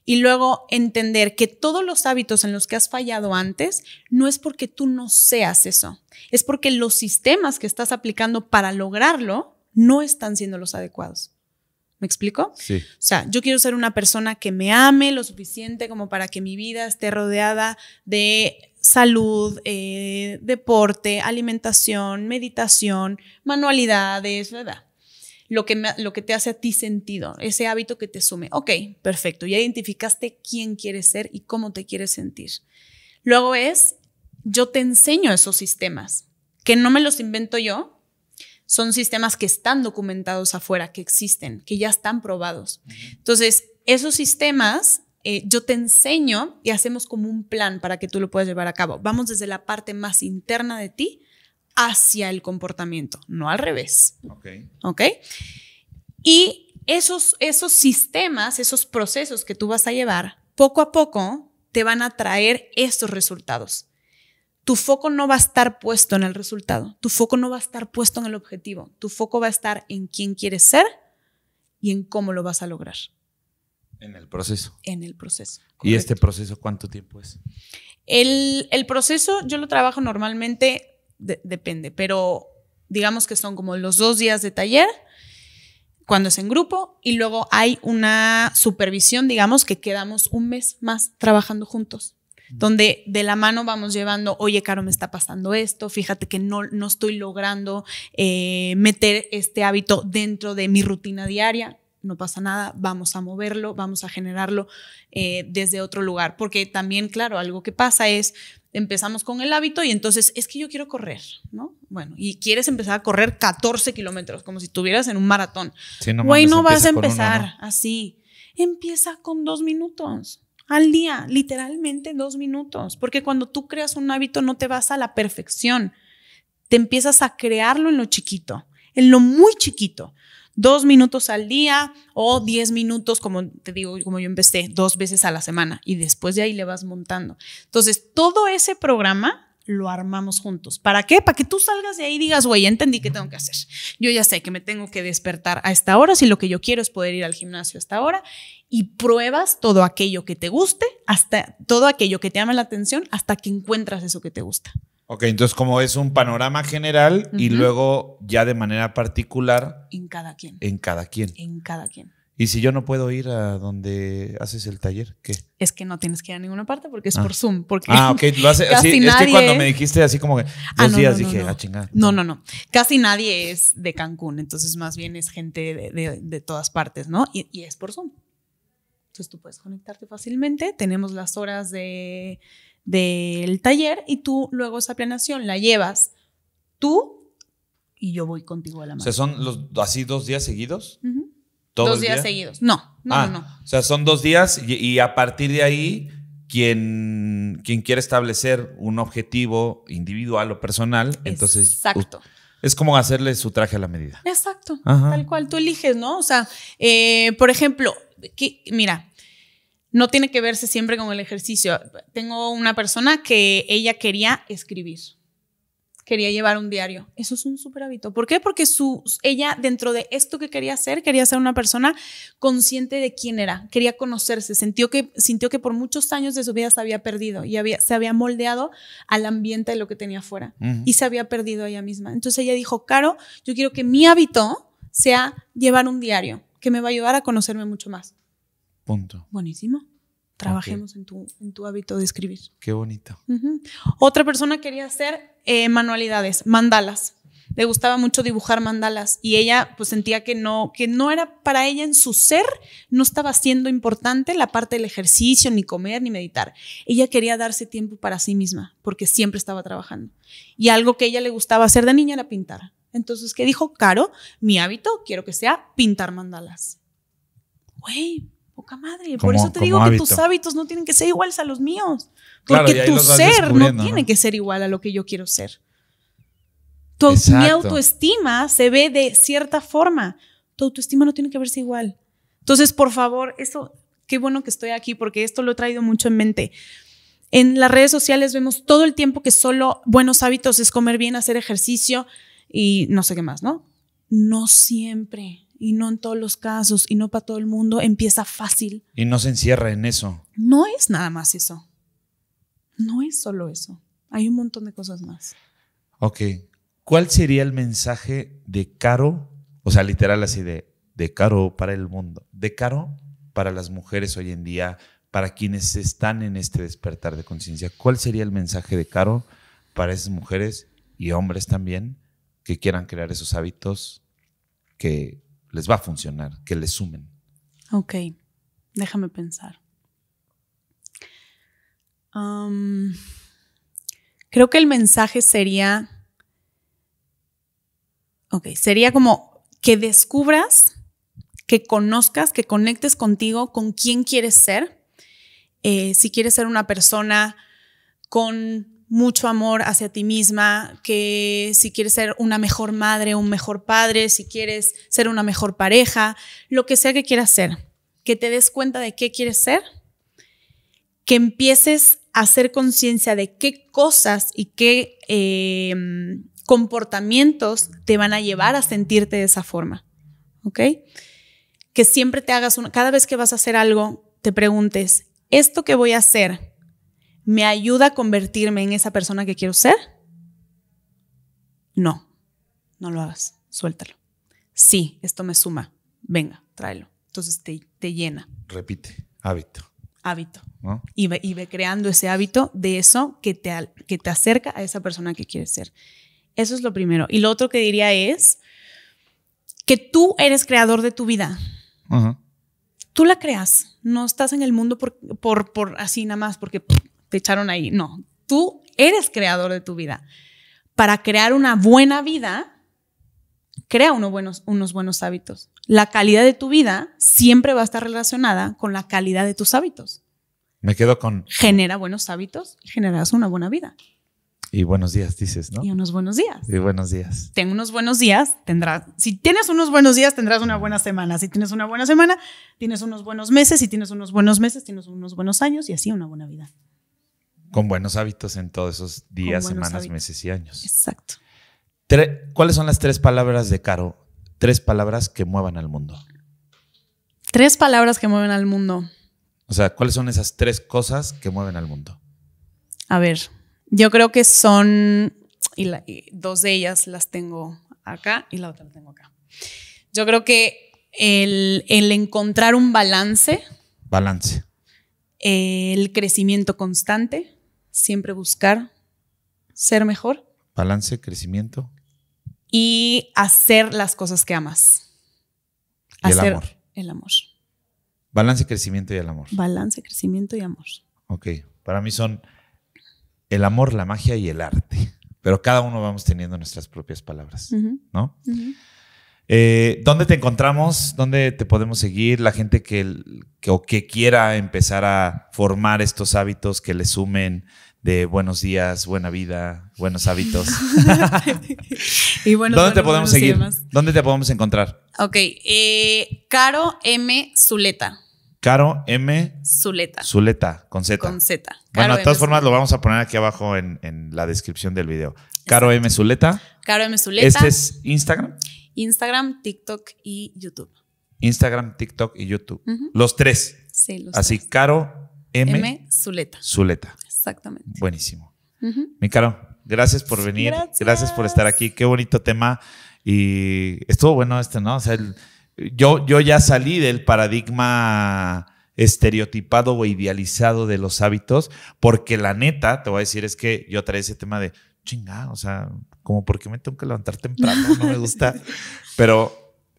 S2: y luego entender que todos los hábitos en los que has fallado antes no es porque tú no seas eso, es porque los sistemas que estás aplicando para lograrlo no están siendo los adecuados. ¿Me explico? Sí. O sea, yo quiero ser una persona que me ame lo suficiente como para que mi vida esté rodeada de salud, eh, deporte, alimentación, meditación, manualidades, ¿verdad? Lo que, lo que te hace a ti sentido, ese hábito que te sume. Ok, perfecto, ya identificaste quién quieres ser y cómo te quieres sentir. Luego es, yo te enseño esos sistemas, que no me los invento yo, son sistemas que están documentados afuera, que existen, que ya están probados. Entonces, esos sistemas eh, yo te enseño y hacemos como un plan para que tú lo puedas llevar a cabo. Vamos desde la parte más interna de ti hacia el comportamiento, no al revés. Ok. Ok. Y esos, esos sistemas, esos procesos que tú vas a llevar, poco a poco te van a traer estos resultados. Tu foco no va a estar puesto en el resultado, tu foco no va a estar puesto en el objetivo, tu foco va a estar en quién quieres ser y en cómo lo vas a lograr.
S1: En el proceso.
S2: En el proceso.
S1: ¿Y este proceso cuánto tiempo es?
S2: El, proceso yo lo trabajo normalmente, depende, pero digamos que son como los dos días de taller cuando es en grupo y luego hay una supervisión, digamos, que quedamos un mes más trabajando juntos, donde de la mano vamos llevando, oye, Caro, me está pasando esto, fíjate que no, no estoy logrando eh, meter este hábito dentro de mi rutina diaria, no pasa nada, vamos a moverlo, vamos a generarlo eh, desde otro lugar. Porque también, claro, algo que pasa es, empezamos con el hábito y entonces es que yo quiero correr, ¿no? Bueno, y quieres empezar a correr 14 kilómetros, como si estuvieras en un maratón.
S1: Sí, no no vas a empezar
S2: así. Empieza con dos minutos al día, literalmente dos minutos, porque cuando tú creas un hábito no te vas a la perfección, te empiezas a crearlo en lo chiquito, en lo muy chiquito dos minutos al día o diez minutos, como te digo, como yo empecé, dos veces a la semana y después de ahí le vas montando. Entonces, todo ese programa lo armamos juntos. ¿Para qué? Para que tú salgas de ahí y digas, güey, entendí qué tengo que hacer. Yo ya sé que me tengo que despertar a esta hora si lo que yo quiero es poder ir al gimnasio a esta hora y pruebas todo aquello que te guste, hasta todo aquello que te llama la atención, hasta que encuentras eso que te gusta.
S1: Ok, entonces como es un panorama general y luego ya de manera particular.
S2: En cada quien. En
S1: cada quien. En cada quien. Y si yo no puedo ir a donde haces el taller, ¿qué?
S2: Es que no tienes que ir a ninguna parte porque es ah. por Zoom. Porque ah, ok, lo Es que cuando me dijiste así como que ah, dos días dije, ah, chingada. No, no, no. Casi nadie es de Cancún, entonces más bien es gente de, todas partes, ¿no? Y, y es por Zoom. Entonces tú puedes conectarte fácilmente. Tenemos las horas de del taller y tú luego esa planeación la llevas tú y yo voy contigo a la mano. O sea,
S1: son los, así dos días seguidos. dos días
S2: seguidos. No, ah, no, no,
S1: O sea, son dos días y, a partir de ahí, quien, quien quiere establecer un objetivo individual o personal, entonces. Pues, Exacto. Es como hacerle su traje a la medida.
S2: Exacto, tal cual tú eliges, ¿no? O sea, eh, por ejemplo, que, mira, no tiene que verse siempre con el ejercicio. Tengo una persona que ella quería escribir, quería llevar un diario. Eso es un súper hábito. ¿Por qué? Porque ella, dentro de esto que quería hacer, quería ser una persona consciente de quién era, quería conocerse, sintió que, sintió que por muchos años de su vida se había perdido y se había moldeado al ambiente de lo que tenía afuera y se había perdido ella misma. Entonces ella dijo, Caro, yo quiero que mi hábito sea llevar un diario que me va a ayudar a conocerme mucho más. Punto. Buenísimo. Trabajemos en, tu, en, tu, hábito de escribir. Qué bonito. Otra persona quería hacer eh, manualidades, mandalas. Le gustaba mucho dibujar mandalas y ella pues sentía que no, que no era para ella en su ser, no estaba siendo importante la parte del ejercicio, ni comer, ni meditar. Ella quería darse tiempo para sí misma porque siempre estaba trabajando. Y algo que ella le gustaba hacer de niña era pintar. Entonces, ¿qué dijo? Caro, mi hábito quiero que sea pintar mandalas. Güey, poca madre. Por eso te digo que tus hábitos no tienen que ser iguales a los míos.
S1: Porque tu ser no, tiene que
S2: ser igual a lo que yo quiero ser. Tu, mi autoestima se ve de cierta forma. Tu autoestima no tiene que verse igual. Entonces, por favor, eso, qué bueno que estoy aquí porque esto lo he traído mucho en mente. En las redes sociales vemos todo el tiempo que solo buenos hábitos es comer bien, hacer ejercicio y no sé qué más, ¿no? No siempre y no en todos los casos y no para todo el mundo, empieza fácil.
S1: Y no se encierra en eso.
S2: No es nada más eso. No es solo eso. Hay un montón de cosas más.
S1: Ok. ¿Cuál sería el mensaje de Caro? O sea, literal así de, de Caro para el mundo. De Caro para las mujeres hoy en día, para quienes están en este despertar de conciencia. ¿Cuál sería el mensaje de Caro para esas mujeres y hombres también que quieran crear esos hábitos que les va a funcionar, que les sumen.
S2: Ok, déjame pensar. creo que el mensaje sería, ok, sería como que descubras, que conozcas, que conectes contigo, con quién quieres ser. Eh, si quieres ser una persona con mucho amor hacia ti misma, que si quieres ser una mejor madre, un mejor padre, si quieres ser una mejor pareja, lo que sea que quieras ser, que te des cuenta de qué quieres ser, que empieces a hacer conciencia de qué cosas y qué eh, comportamientos te van a llevar a sentirte de esa forma, ¿ok? Que siempre te hagas, una, cada vez que vas a hacer algo, te preguntes, ¿esto que voy a hacer? ¿me ayuda a convertirme en esa persona que quiero ser? No, no lo hagas, suéltalo. Sí, esto me suma, venga, tráelo. Entonces te, te llena.
S1: Repite, hábito.
S2: Hábito. Y, ve, creando ese hábito de eso que te, que te acerca a esa persona que quieres ser. Eso es lo primero. Y lo otro que diría es que tú eres creador de tu vida. tú la creas, no estás en el mundo por, por, por, así nada más, porque te echaron ahí. No, tú eres creador de tu vida. Para crear una buena vida, crea unos buenos, unos buenos hábitos. La calidad de tu vida siempre va a estar relacionada con la calidad de tus hábitos.
S1: Me quedo con...
S2: Genera buenos hábitos y generas una buena vida.
S1: Y buenos días, dices, ¿no? Y
S2: unos buenos días.
S1: Y buenos días.
S2: Ten unos buenos días, tendrás, si tienes unos buenos días, tendrás una buena semana. Si tienes una buena semana, tienes unos buenos meses. Si tienes unos buenos meses, tienes unos buenos años y así una buena vida.
S1: Con buenos hábitos en todos esos días, semanas, meses y años. Exacto. ¿Cuáles son las tres palabras de Caro? Tres palabras que muevan al mundo.
S2: Tres palabras que mueven al mundo.
S1: O sea, ¿cuáles son esas tres cosas que mueven al mundo?
S2: A ver, yo creo que son, y, dos de ellas las tengo acá y la otra la tengo acá. Yo creo que el encontrar un balance. Balance. El crecimiento constante siempre buscar ser mejor.
S1: Balance, crecimiento.
S2: Y hacer las cosas que amas. el amor. El amor.
S1: Balance, crecimiento y el amor. Balance,
S2: crecimiento y amor.
S1: Ok, para mí son el amor, la magia y el arte. Pero cada uno vamos teniendo nuestras propias palabras, ¿no? Eh, ¿Dónde te encontramos? ¿Dónde te podemos seguir? La gente que, quiera empezar a formar estos hábitos que le sumen de buenos días, buena vida, buenos hábitos.
S2: y bueno, ¿Dónde te podemos seguir?
S1: ¿Dónde te podemos encontrar?
S2: Ok, eh, Caro M. Zuleta.
S1: Caro M. Zuleta. Zuleta, con Z. Con Z. Bueno, de todas formas lo vamos a poner aquí abajo en, la descripción del video. Caro M. Zuleta. Caro M. Zuleta. ¿Este es Instagram?
S2: Instagram, TikTok y YouTube.
S1: Instagram, TikTok y YouTube. Los tres. Sí, los Así, Caro M, M. Zuleta. Zuleta. Exactamente. Buenísimo. Mi Caro, gracias por venir. Gracias. por estar aquí. Qué bonito tema. Y estuvo bueno este, ¿no? O sea, yo, yo ya salí del paradigma estereotipado o idealizado de los hábitos, porque la neta, te voy a decir, es que yo trae ese tema de, chinga, o sea, como porque me tengo que levantar temprano, no me gusta, pero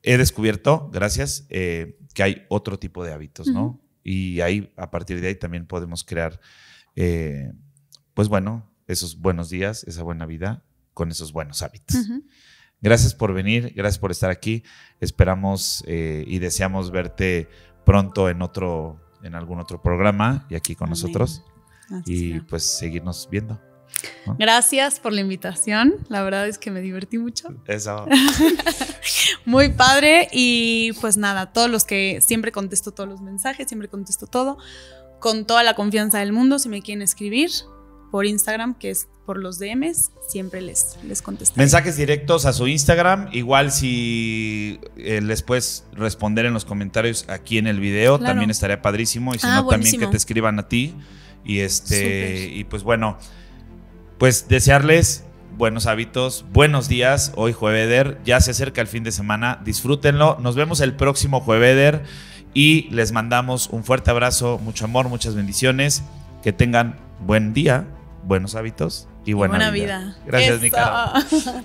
S1: he descubierto, gracias, eh, que hay otro tipo de hábitos, ¿no? Y ahí, a partir de ahí también podemos crear, eh, pues bueno, esos buenos días, esa buena vida con esos buenos hábitos. Gracias por venir, gracias por estar aquí. Esperamos eh, y deseamos verte pronto en otro, en algún otro programa y aquí con nosotros. Y pues seguirnos viendo.
S2: Gracias por la invitación. La verdad es que me divertí mucho. Eso. Muy padre. Y pues nada, todos los que siempre contesto todos los mensajes, siempre contesto todo. Con toda la confianza del mundo, si me quieren escribir por Instagram, que es por los DMs, siempre les, les contesto. Mensajes
S1: directos a su Instagram. Igual si eh, les puedes responder en los comentarios aquí en el video, también estaría padrísimo. Y si ah, no, también que te escriban a ti. Y este, y pues bueno pues desearles buenos hábitos, buenos días. Hoy Jueveder, ya se acerca el fin de semana, disfrútenlo. Nos vemos el próximo Jueveder y les mandamos un fuerte abrazo, mucho amor, muchas bendiciones. Que tengan buen día, buenos hábitos y buena, buena vida. Gracias, Gracias, caro.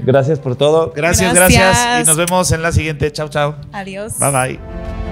S1: Gracias por todo. Gracias, gracias, gracias. Y nos vemos en la siguiente. Chao, chao. Adiós. Bye, bye.